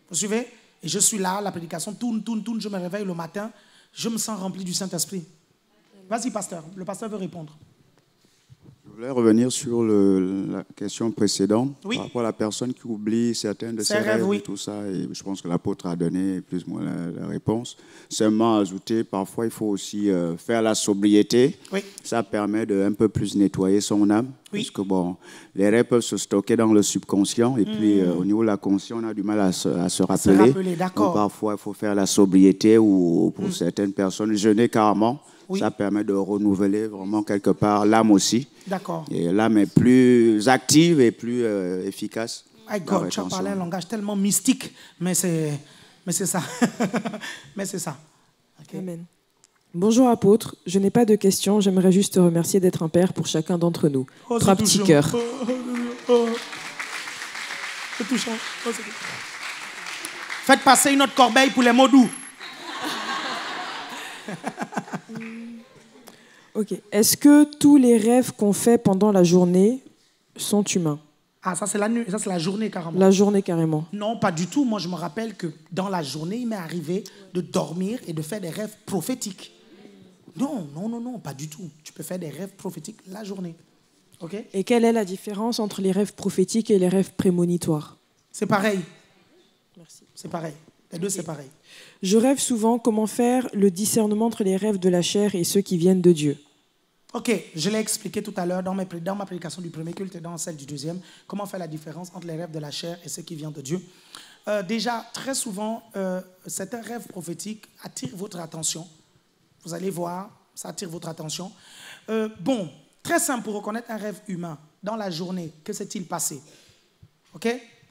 Vous suivez Et je suis là, la prédication tourne, tourne, tourne, je me réveille le matin, je me sens rempli du Saint-Esprit. Vas-y, pasteur, le pasteur veut répondre voulais revenir sur la question précédente oui. par rapport à la personne qui oublie certains de ses, rêves, et tout ça. Et je pense que l'apôtre a donné plus ou moins la, réponse. Seulement ajouter, parfois il faut aussi euh, faire la sobriété. Oui. Ça permet de un peu plus nettoyer son âme. Parce que bon, les rêves peuvent se stocker dans le subconscient et puis mm. euh, au niveau de la conscience, on a du mal à se, à rappeler. rappeler Donc, parfois il faut faire la sobriété ou pour mm. certaines personnes jeûner carrément. Ça permet de renouveler vraiment quelque part l'âme aussi. D'accord. Et l'âme est plus active et plus euh, efficace. My God, tu as un langage tellement mystique, mais c'est, mais c'est ça. mais c'est ça. Amen. Bonjour apôtre, je n'ai pas de questions, j'aimerais juste te remercier d'être un père pour chacun d'entre nous. Oh, Trois petits cœurs. Oh, oh, touchant. Faites passer une autre corbeille pour les mots doux. Ok. Est-ce que tous les rêves qu'on fait pendant la journée sont humains Ah, ça c'est la nuit, ça c'est la journée carrément. La journée carrément. Non, pas du tout. Moi, je me rappelle que dans la journée, il m'est arrivé de dormir et de faire des rêves prophétiques. Non, non, non, non, pas du tout. Tu peux faire des rêves prophétiques la journée. Et quelle est la différence entre les rêves prophétiques et les rêves prémonitoires C'est pareil. Merci. C'est pareil. Les deux, c'est pareil. Je rêve souvent comment faire le discernement entre les rêves de la chair et ceux qui viennent de Dieu. OK, je l'ai expliqué tout à l'heure dans, ma prédication du premier culte et dans celle du deuxième, comment faire la différence entre les rêves de la chair et ceux qui viennent de Dieu. Euh, déjà, très souvent, euh, un rêve qui attire votre attention. Vous allez voir, ça attire votre attention. Euh, bon, très simple pour reconnaître un rêve humain. Dans la journée, que s'est-il passé OK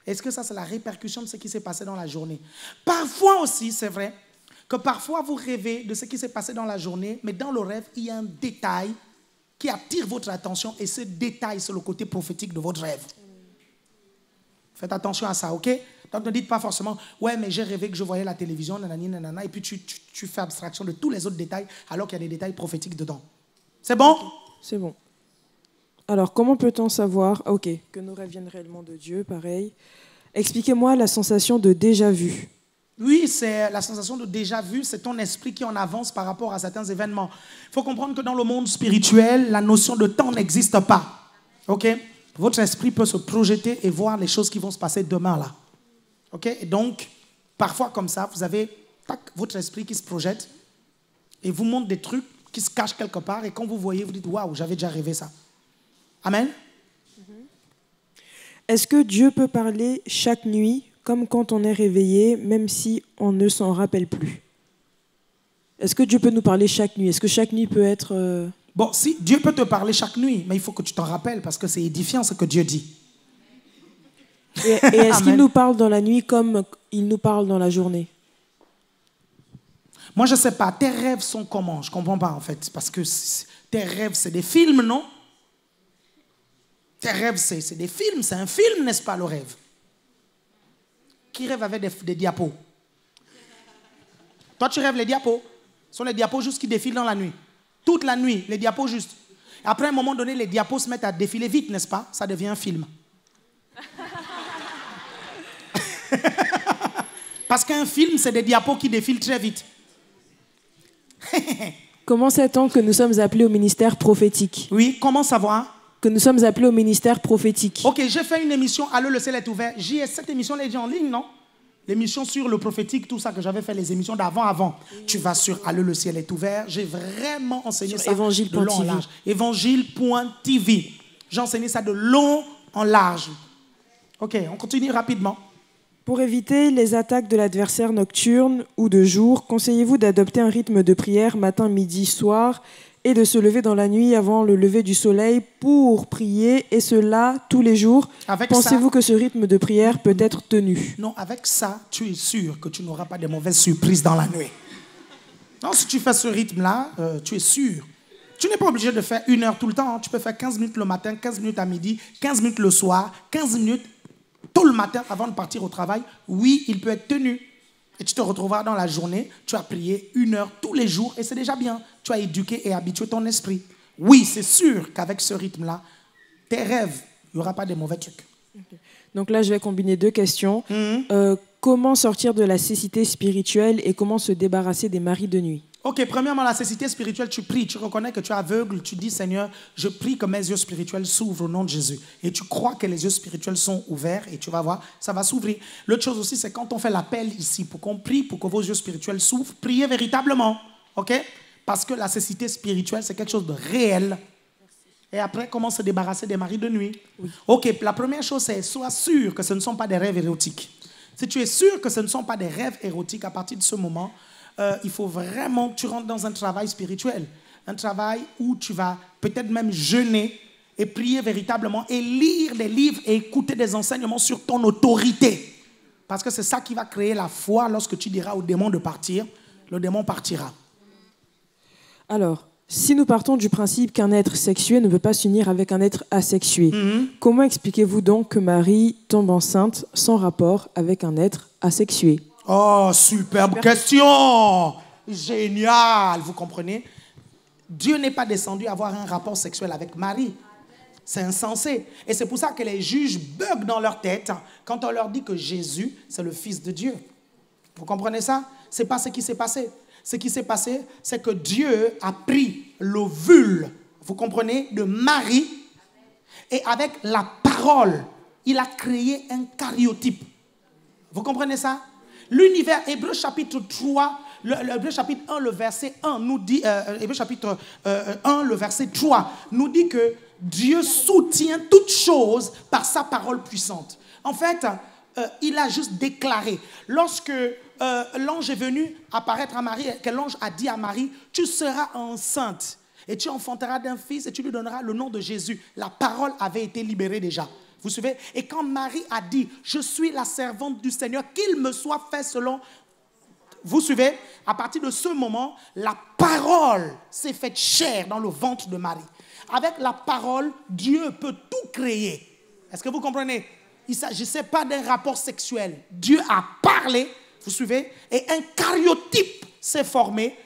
Est-ce que ça, c'est la répercussion de ce qui s'est passé dans la journée Parfois aussi, c'est vrai, que parfois vous rêvez de ce qui s'est passé dans la journée, mais dans le rêve, il y a un détail qui attire votre attention et se détail sur le côté prophétique de votre rêve. Faites attention à ça, ok Donc ne dites pas forcément, ouais, mais j'ai rêvé que je voyais la télévision, nanani, nanana, et puis tu, fais abstraction de tous les autres détails alors qu'il y a des détails prophétiques dedans. C'est bon C'est bon. Alors, comment peut-on savoir, ok, que nos rêves viennent réellement de Dieu, pareil Expliquez-moi la sensation de déjà vu. Oui, c'est la sensation de déjà vu, c'est ton esprit qui en avance par rapport à certains événements. Il faut comprendre que dans le monde spirituel, la notion de temps n'existe pas. Votre esprit peut se projeter et voir les choses qui vont se passer demain là. donc, parfois comme ça, vous avez votre esprit qui se projette et vous montre des trucs qui se cachent quelque part et quand vous voyez, vous dites waouh, j'avais déjà rêvé ça. Amen. Est-ce que Dieu peut parler chaque nuit comme quand on est réveillé, même si on ne s'en rappelle plus. Est-ce que Dieu peut nous parler chaque nuit Est-ce que chaque nuit peut être... Euh, bon, si Dieu peut te parler chaque nuit, mais il faut que tu t'en rappelles parce que c'est édifiant ce que Dieu dit. et est-ce qu'il nous parle dans la nuit comme il nous parle dans la journée Moi, je ne sais pas. Tes rêves sont comment Je ne comprends pas en fait. Parce que tes rêves, c'est des films, non Tes rêves, c'est des films. C'est un film, n'est-ce pas, le rêve qui rêve avec des, diapos Toi, tu rêves les diapos Ce sont les diapos juste qui défilent dans la nuit. Toute la nuit, les diapos juste. Après, un moment donné, les diapos se mettent à défiler vite, n'est-ce pas Ça devient un film. Parce qu'un film, c'est des diapos qui défilent très vite. comment sait-on que nous sommes appelés au ministère prophétique Oui, comment savoir que nous sommes appelés au ministère prophétique. Ok, j'ai fait une émission, Allô, le ciel est ouvert. J'ai cette émission, elle est en ligne, non L'émission sur le prophétique, tout ça que j'avais fait, les émissions d'avant, avant. Tu vas sur Allô, le ciel est ouvert. J'ai vraiment enseigné ça de long en large. Évangile.tv. J'ai enseigné ça de long en large. Ok, on continue rapidement. Pour éviter les attaques de l'adversaire nocturne ou de jour, conseillez-vous d'adopter un rythme de prière matin, midi, soir et de se lever dans la nuit avant le lever du soleil pour prier, et cela tous les jours. Pensez-vous que ce rythme de prière peut être tenu Non, avec ça, tu es sûr que tu n'auras pas de mauvaises surprises dans la nuit. Non, si tu fais ce rythme-là, euh, tu es sûr. Tu n'es pas obligé de faire une heure tout le temps. Hein. Tu peux faire 15 minutes le matin, 15 minutes à midi, 15 minutes le soir, 15 minutes tout le matin avant de partir au travail. Oui, il peut être tenu. Et tu te retrouveras dans la journée, tu as prié une heure tous les jours et c'est déjà bien tu as éduqué et habitué ton esprit. Oui, c'est sûr qu'avec ce rythme-là, tes rêves, il n'y aura pas de mauvais trucs. Donc là, je vais combiner deux questions. Mhm. Euh, comment sortir de la cécité spirituelle et comment se débarrasser des maris de nuit Ok, premièrement, la cécité spirituelle, tu pries, tu reconnais que tu es aveugle, tu dis Seigneur, je prie que mes yeux spirituels s'ouvrent au nom de Jésus. Et tu crois que les yeux spirituels sont ouverts et tu vas voir, ça va s'ouvrir. L'autre chose aussi, c'est quand on fait l'appel ici pour qu'on prie, pour que vos yeux spirituels s'ouvrent, priez véritablement. Ok parce que la cécité spirituelle, c'est quelque chose de réel. Et après, comment se débarrasser des maris de nuit Ok, la première chose, c'est sois sûr que ce ne sont pas des rêves érotiques. Si tu es sûr que ce ne sont pas des rêves érotiques, à partir de ce moment, euh, il faut vraiment que tu rentres dans un travail spirituel. Un travail où tu vas peut-être même jeûner et prier véritablement et lire des livres et écouter des enseignements sur ton autorité. Parce que c'est ça qui va créer la foi lorsque tu diras au démon de partir, le démon partira. Alors, si nous partons du principe qu'un être sexué ne veut pas s'unir avec un être asexué, mhm. comment expliquez-vous donc que Marie tombe enceinte sans rapport avec un être asexué Oh, superbe question Génial Vous comprenez Dieu n'est pas descendu avoir un rapport sexuel avec Marie. C'est insensé. Et c'est pour ça que les juges buguent dans leur tête quand on leur dit que Jésus, c'est le Fils de Dieu. Vous comprenez ça C'est pas ce qui s'est passé ce qui s'est passé, c'est que Dieu a pris l'ovule, vous comprenez, de Marie, et avec la parole, il a créé un cariotype. Vous comprenez ça L'univers, Hébreu chapitre 3, le, chapitre 1, le verset 1 nous dit, euh, euh, Hébreu chapitre 1, euh, le verset 3 nous dit que Dieu soutient toutes choses par sa parole puissante. En fait, il a juste déclaré. Lorsque euh, l'ange est venu apparaître à Marie, que l'ange a dit à Marie, tu seras enceinte et tu enfanteras d'un fils et tu lui donneras le nom de Jésus. La parole avait été libérée déjà. Vous suivez Et quand Marie a dit, je suis la servante du Seigneur, qu'il me soit fait selon... Vous suivez À partir de ce moment, la parole s'est faite chair dans le ventre de Marie. Avec la parole, Dieu peut tout créer. Est-ce que vous comprenez Il ne s'agissait pas d'un rapport sexuel. Dieu a parlé vous suivez Et un cariotype s'est formé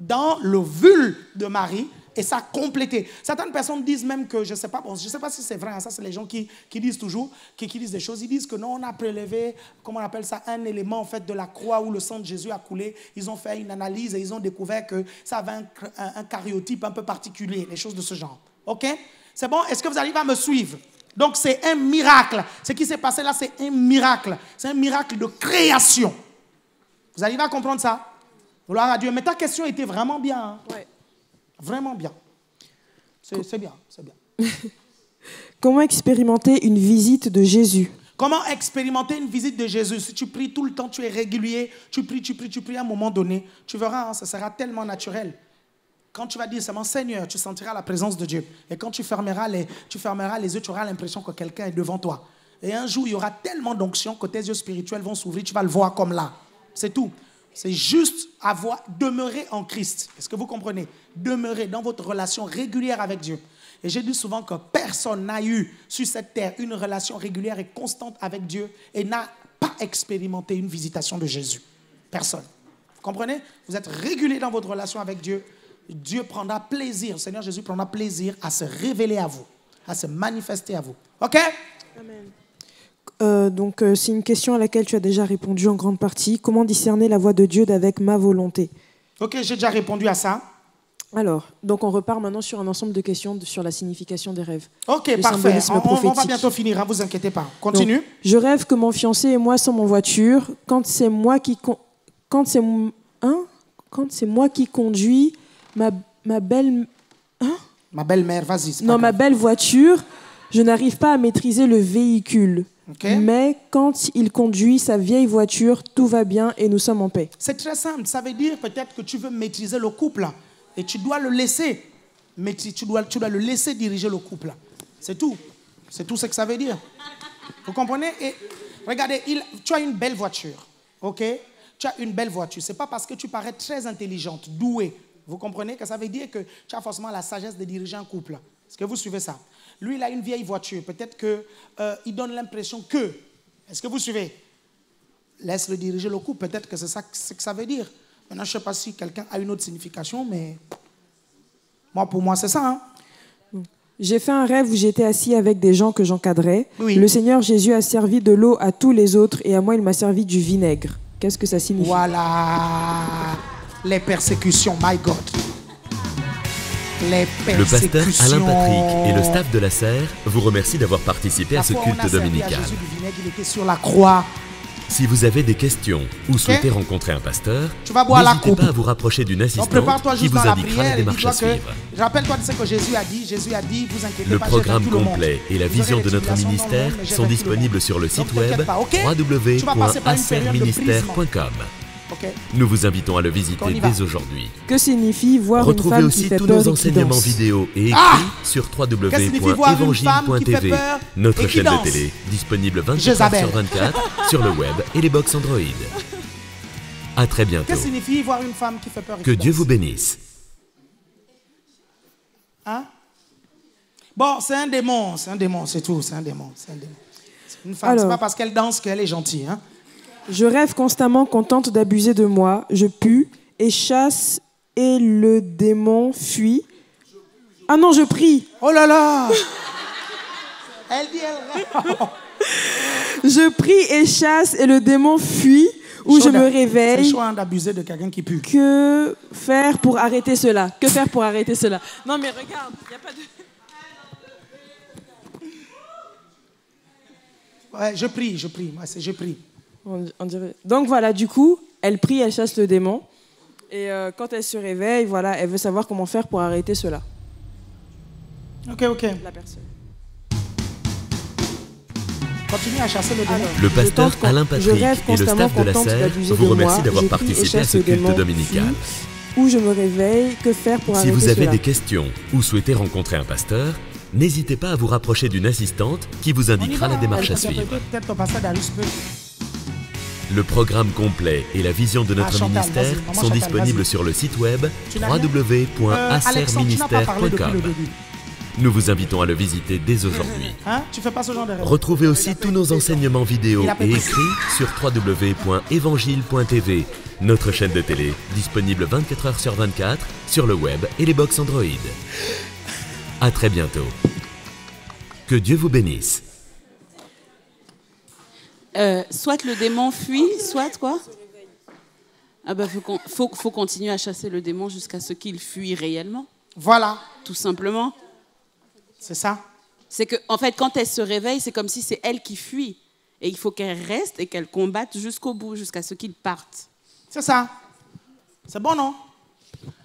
dans le vul de Marie et ça a complété. Certaines personnes disent même que, je ne sais pas, bon, je sais pas si c'est vrai, hein, ça c'est les gens qui, disent toujours, qui, disent des choses, ils disent que non, on a prélevé, comment on appelle ça, un élément en fait de la croix où le sang de Jésus a coulé. Ils ont fait une analyse et ils ont découvert que ça avait un, un, un cariotype un peu particulier, des choses de ce genre. OK C'est bon Est-ce que vous arrivez à me suivre donc c'est un miracle. Ce qui s'est passé là, c'est un miracle. C'est un miracle de création. Vous arrivez à comprendre ça Gloire à Dieu. Mais ta question était vraiment bien. Hein. Vraiment bien. C'est bien, c'est bien. Comment expérimenter une visite de Jésus Comment expérimenter une visite de Jésus Si tu pries tout le temps, tu es régulier, tu pries, tu pries, tu pries, à un moment donné, tu verras, hein, ça sera tellement naturel. Quand tu vas dire seulement Seigneur, tu sentiras la présence de Dieu. Et quand tu fermeras les, tu fermeras les yeux, tu auras l'impression que quelqu'un est devant toi. Et un jour, il y aura tellement d'onction que tes yeux spirituels vont s'ouvrir, tu vas le voir comme là. C'est tout. C'est juste avoir demeurer en Christ. Est-ce que vous comprenez Demeurer dans votre relation régulière avec Dieu. Et j'ai dit souvent que personne n'a eu sur cette terre une relation régulière et constante avec Dieu et n'a pas expérimenté une visitation de Jésus. Personne. Vous comprenez Vous êtes régulier dans votre relation avec Dieu. Dieu prendra plaisir, Seigneur Jésus prendra plaisir à se révéler à vous, à se manifester à vous. OK Amen. Euh, donc euh, c'est une question à laquelle tu as déjà répondu en grande partie. Comment discerner la voix de Dieu d'avec ma volonté Ok, j'ai déjà répondu à ça. Alors, donc on repart maintenant sur un ensemble de questions sur la signification des rêves. Ok, parfait. On, va bientôt finir, ne hein, vous inquiétez pas. Continue. je rêve que mon fiancé et moi sommes en voiture. Quand c'est moi qui quand c'est hein? quand c'est moi qui conduis, ma, ma belle hein? ma belle-mère, vas-y. Non, ma belle voiture, je n'arrive pas à maîtriser le véhicule. Mais quand il conduit sa vieille voiture, tout va bien et nous sommes en paix. C'est très simple. Ça veut dire peut-être que tu veux maîtriser le couple hein, et tu dois le laisser. Mais tu dois, tu dois le laisser diriger le couple. Hein. C'est tout. C'est tout ce que ça veut dire. Vous comprenez et Regardez, tu as une belle voiture. OK Tu as une belle voiture. C'est pas parce que tu parais très intelligente, douée. Vous comprenez que ça veut dire que tu as forcément la sagesse de diriger un couple. Hein. Est-ce que vous suivez ça lui, il a une vieille voiture. Peut-être qu'il euh, donne l'impression que. Est-ce que vous suivez Laisse-le diriger le coup. Peut-être que c'est ça ce que ça veut dire. Maintenant, je ne sais pas si quelqu'un a une autre signification, mais moi, pour moi, c'est ça. Hein. j'ai fait un rêve où j'étais assis avec des gens que j'encadrais. Le Seigneur Jésus a servi de l'eau à tous les autres et à moi, il m'a servi du vinaigre. Qu'est-ce que ça signifie Voilà les persécutions, my God. Le pasteur Alain Patrick et le staff de la serre vous remercient d'avoir participé à ce culte dominical. Si vous avez des questions ou souhaitez rencontrer un pasteur, n'hésitez pas à vous rapprocher d'une assistante qui vous indiquera la, à suivre. Rappelle-toi de ce que Jésus a dit. le programme complet et la vision de notre ministère sont disponibles sur le site web okay. Nous vous invitons à le visiter dès aujourd'hui. Que signifie voir une femme qui fait peur Retrouvez aussi tous nos enseignements vidéo et écrits sur www.evangile.tv, notre chaîne de télé, disponible 24 h sur 24 sur le web et les box Android. À très bientôt. Que signifie voir une femme qui fait peur Que Dieu vous bénisse. Hein? Bon, c'est un démon, c'est un démon, c'est tout, c'est un démon, c'est un démon. Une femme, c'est pas parce qu'elle danse qu'elle est gentille, hein je rêve constamment contente d'abuser de moi. Je pue et chasse et le démon fuit. Ah non, je prie. Oh là là Elle dit elle rêve. je prie et chasse et le démon fuit ou je me réveille. C'est choix hein, d'abuser de quelqu'un qui pue. Que faire pour arrêter cela Que faire pour arrêter cela Non mais regarde, il n'y a pas de... je prie, je prie, moi je prie. Donc voilà, du coup, elle prie, elle chasse le démon. Et euh, quand elle se réveille, voilà, elle veut savoir comment faire pour arrêter cela. Ok, ok. le démon. le pasteur Alain Patrick et le staff de la Je vous remercie d'avoir participé à ce culte dominical. Où je me réveille, que faire pour Si vous avez des questions ou souhaitez rencontrer un pasteur, n'hésitez pas à vous rapprocher d'une assistante qui vous indiquera la démarche à suivre. Le programme complet et la vision de notre ah, ministère sont disponibles sur le site web www.acerministère.com. Euh, Nous vous invitons à le visiter dès aujourd'hui. Hein, hein, Retrouvez aussi tous nos enseignements vidéo et écrits sur www.evangile.tv notre chaîne de télé disponible 24 h sur 24 sur le web et les box Android. À très bientôt. Que Dieu vous bénisse. Euh, soit le démon fuit, soit quoi Ah bah, faut, faut, continuer à chasser le démon jusqu'à ce qu'il fuit réellement. Voilà. Tout simplement. C'est ça. C'est que, en fait, quand elle se réveille, c'est comme si c'est elle qui fuit. Et il faut qu'elle reste et qu'elle combatte jusqu'au bout, jusqu'à ce qu'il parte. C'est ça. C'est bon, non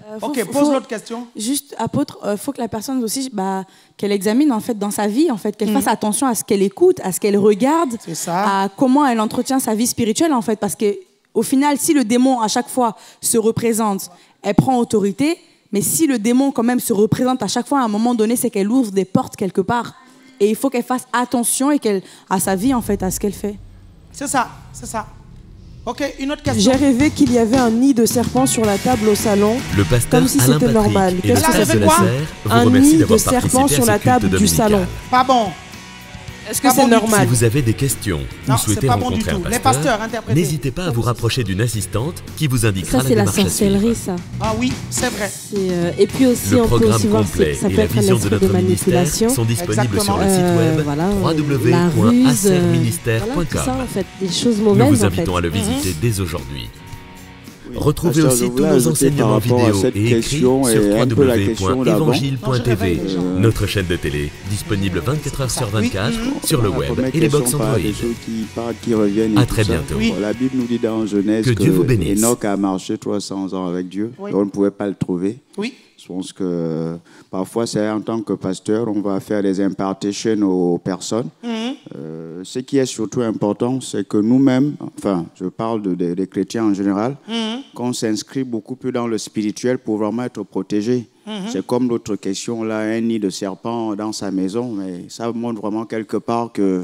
euh, ok, pose l'autre question. Juste, apôtre, euh, faut que la personne aussi, bah, qu'elle examine en fait dans sa vie, en fait, qu'elle mhm. fasse attention à ce qu'elle écoute, à ce qu'elle regarde, à comment elle entretient sa vie spirituelle, en fait, parce que au final, si le démon à chaque fois se représente, elle prend autorité, mais si le démon quand même se représente à chaque fois, à un moment donné, c'est qu'elle ouvre des portes quelque part, et il faut qu'elle fasse attention et qu'elle à sa vie, en fait, à ce qu'elle fait. C'est ça, c'est ça. J'ai rêvé qu'il y avait un nid de serpents sur la table au salon, comme si c'était normal. Qu'est-ce que ça quoi Un nid de serpents sur la table du salon. Pas bon. Est-ce que c'est normal Si vous avez des questions non, ou souhaitez rencontrer un pasteur, n'hésitez pas à vous rapprocher d'une assistante qui vous indiquera ça, la démarche Ça, c'est la sorcellerie, ça. Ah oui, c'est vrai. Euh, et puis aussi, le on peut aussi ça peut de, notre manipulation. sont disponibles sur le site web euh, euh, euh Nous vous invitons à le mhm. visiter dès aujourd'hui. Retrouvez aussi tous nos enseignements vidéo et écrits sur www.evangile.tv, notre chaîne de télé, disponible 24 h sur 24 sur le web et les box Android. À très bientôt. La Bible nous dit dans Genèse que, Dieu vous bénisse. Enoch a marché 300 ans avec Dieu, on ne pouvait pas le trouver. Oui. Je pense que parfois, c'est en tant que pasteur, on va faire des impartitions aux personnes. Mhm. Euh, ce qui est surtout important, c'est que nous-mêmes, enfin, je parle des chrétiens en général, mhm. qu'on s'inscrit beaucoup plus dans le spirituel pour vraiment être protégé. Mhm. C'est comme l'autre question, là, un nid de serpent dans sa maison, mais ça montre vraiment quelque part que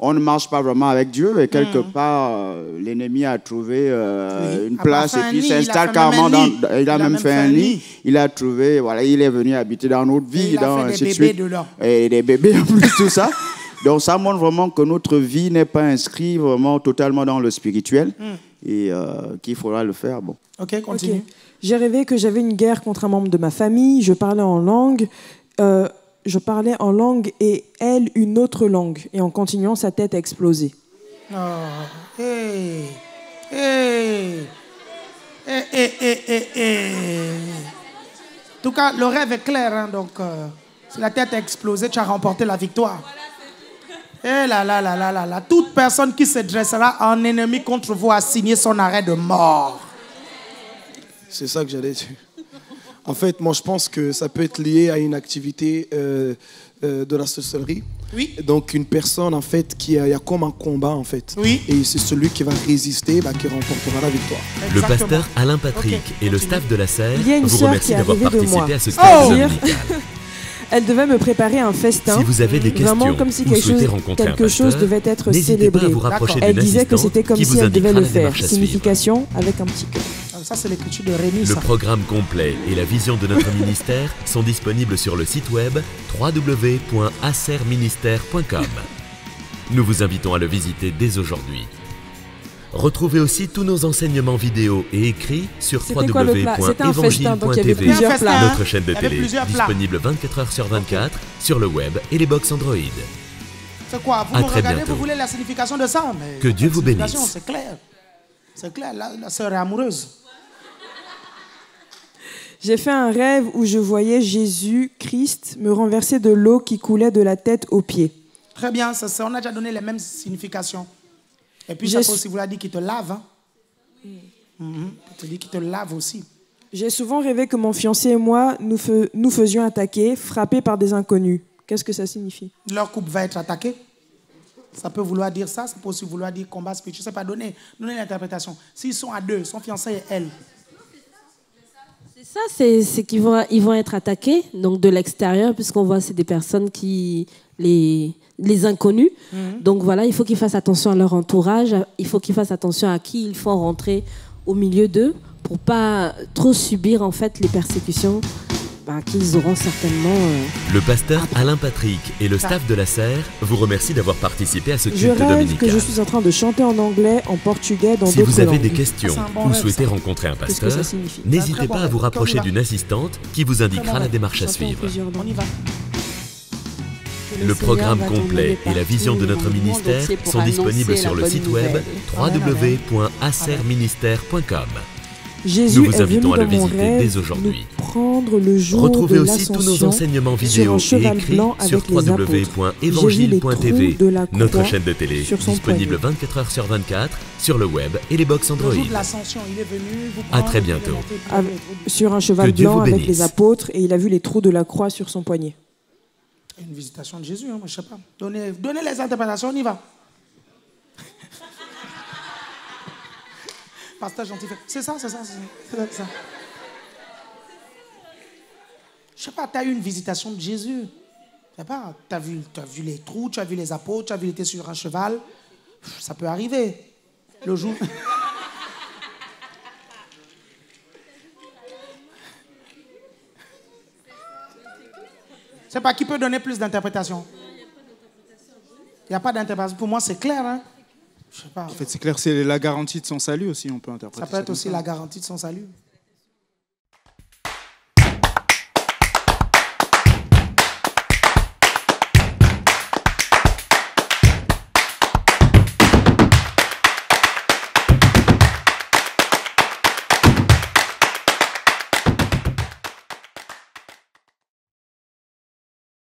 on ne marche pas vraiment avec Dieu et quelque hmm. part, euh, l'ennemi a trouvé euh, une ah, bah, place et puis s'installe carrément dans. Il a, même, fait un lit. Il a trouvé, voilà, il est venu habiter dans notre vie, et dans a fait des bébés de Et des bébés en plus, tout ça. Donc ça montre vraiment que notre vie n'est pas inscrite vraiment totalement dans le spirituel hmm. et euh, qu'il faudra le faire. Bon. Ok, continue. J'ai rêvé que j'avais une guerre contre un membre de ma famille, je parlais en langue je parlais en langue et elle une autre langue. Et en continuant, sa tête a explosé. Oh, en tout cas, le rêve est clair. Hein, donc, euh, la tête a explosé, tu as remporté la victoire. Eh là, là, là, là, là, là. Toute personne qui se dressera en ennemi contre vous a signé son arrêt de mort. C'est ça que j'allais dire. En fait, moi, je pense que ça peut être lié à une activité euh, euh, de la sorcellerie. Oui. Donc, une personne, en fait, qui a, comme un combat, en fait. Oui. Et c'est celui qui va résister bah, qui remportera la victoire. Le pasteur Alain Patrick et le staff de la serre vous remercient d'avoir participé à ce oh. Elle devait me préparer un festin. Si vous avez des questions, vraiment comme si quelque chose, devait être célébré. vous elle disait que c'était comme si elle devait le faire. Signification avec un petit Ça, c'est l'écriture de Rémi. Le programme complet et la vision de notre ministère sont disponibles sur le site web www.acerministère.com. Nous vous invitons à le visiter dès aujourd'hui. Retrouvez aussi tous nos enseignements vidéo et écrits sur www.evangile.tv, notre chaîne de télé, disponible 24 h sur 24 sur le web et les box Android. C'est quoi Vous me regardez, vous voulez la signification de ça mais Que Dieu vous bénisse. C'est clair. C'est clair, la, sœur est amoureuse. J'ai fait un rêve où je voyais Jésus-Christ me renverser de l'eau qui coulait de la tête aux pieds. Très bien, ça, ça, on a déjà donné les mêmes significations. Et puis, ça peut aussi vouloir dire qu'il te lave. Hein. Oui. Mhm. te dire qu'il te lave aussi. J'ai souvent rêvé que mon fiancé et moi nous, nous faisions attaquer, frappés par des inconnus. Qu'est-ce que ça signifie Leur couple va être attaqué. Ça peut vouloir dire ça, ça peut aussi vouloir dire combat spirituel. Je ne sais pas donner, l'interprétation. S'ils sont à deux, son fiancé et elle. C'est ça, c'est qu'ils vont, ils vont être attaqués, donc de l'extérieur, puisqu'on voit c'est des personnes qui les, inconnus. Mhm. Donc voilà, il faut qu'ils fassent attention à leur entourage, il faut qu'ils fassent attention à qui ils font rentrer au milieu d'eux pour pas trop subir en fait les persécutions bah, qu'ils auront certainement. Euh, le pasteur Alain Patrick et le bah. staff de la serre vous remercient d'avoir participé à ce culte je rêve que je suis en train de chanter en anglais, en portugais, dans Si vous avez des questions ou souhaitez rencontrer un pasteur, bah, n'hésitez pas à vous rapprocher d'une assistante qui vous indiquera la démarche à suivre. On le programme complet et la vision de notre ministère sont disponibles sur le site web www.acerministère.com. Nous vous invitons à le visiter dès aujourd'hui. Retrouvez aussi tous nos enseignements vidéo et écrits sur www.évangile.tv, notre chaîne de télé, disponible 24 h sur 24 sur le web et les box Android. à très bientôt. Sur un cheval blanc avec les apôtres et il a vu les trous de la croix sur son poignet une visitation de Jésus, je hein, moi, je sais pas. Donnez, les interprétations, on y va. Pasteur gentil, c'est ça, c'est ça, c'est ça. Je sais pas, tu as eu une visitation de Jésus. tu as vu, as vu les trous, tu as vu les apôtres, tu as vu, qu'il était sur un cheval. Ça peut arriver. Le jour. C'est pas qui peut donner plus d'interprétation. Il n'y a pas d'interprétation. Pour moi, c'est clair. Hein. sais pas. En fait, c'est clair, c'est la garantie de son salut aussi, on peut interpréter. Ça peut être aussi la garantie de son salut.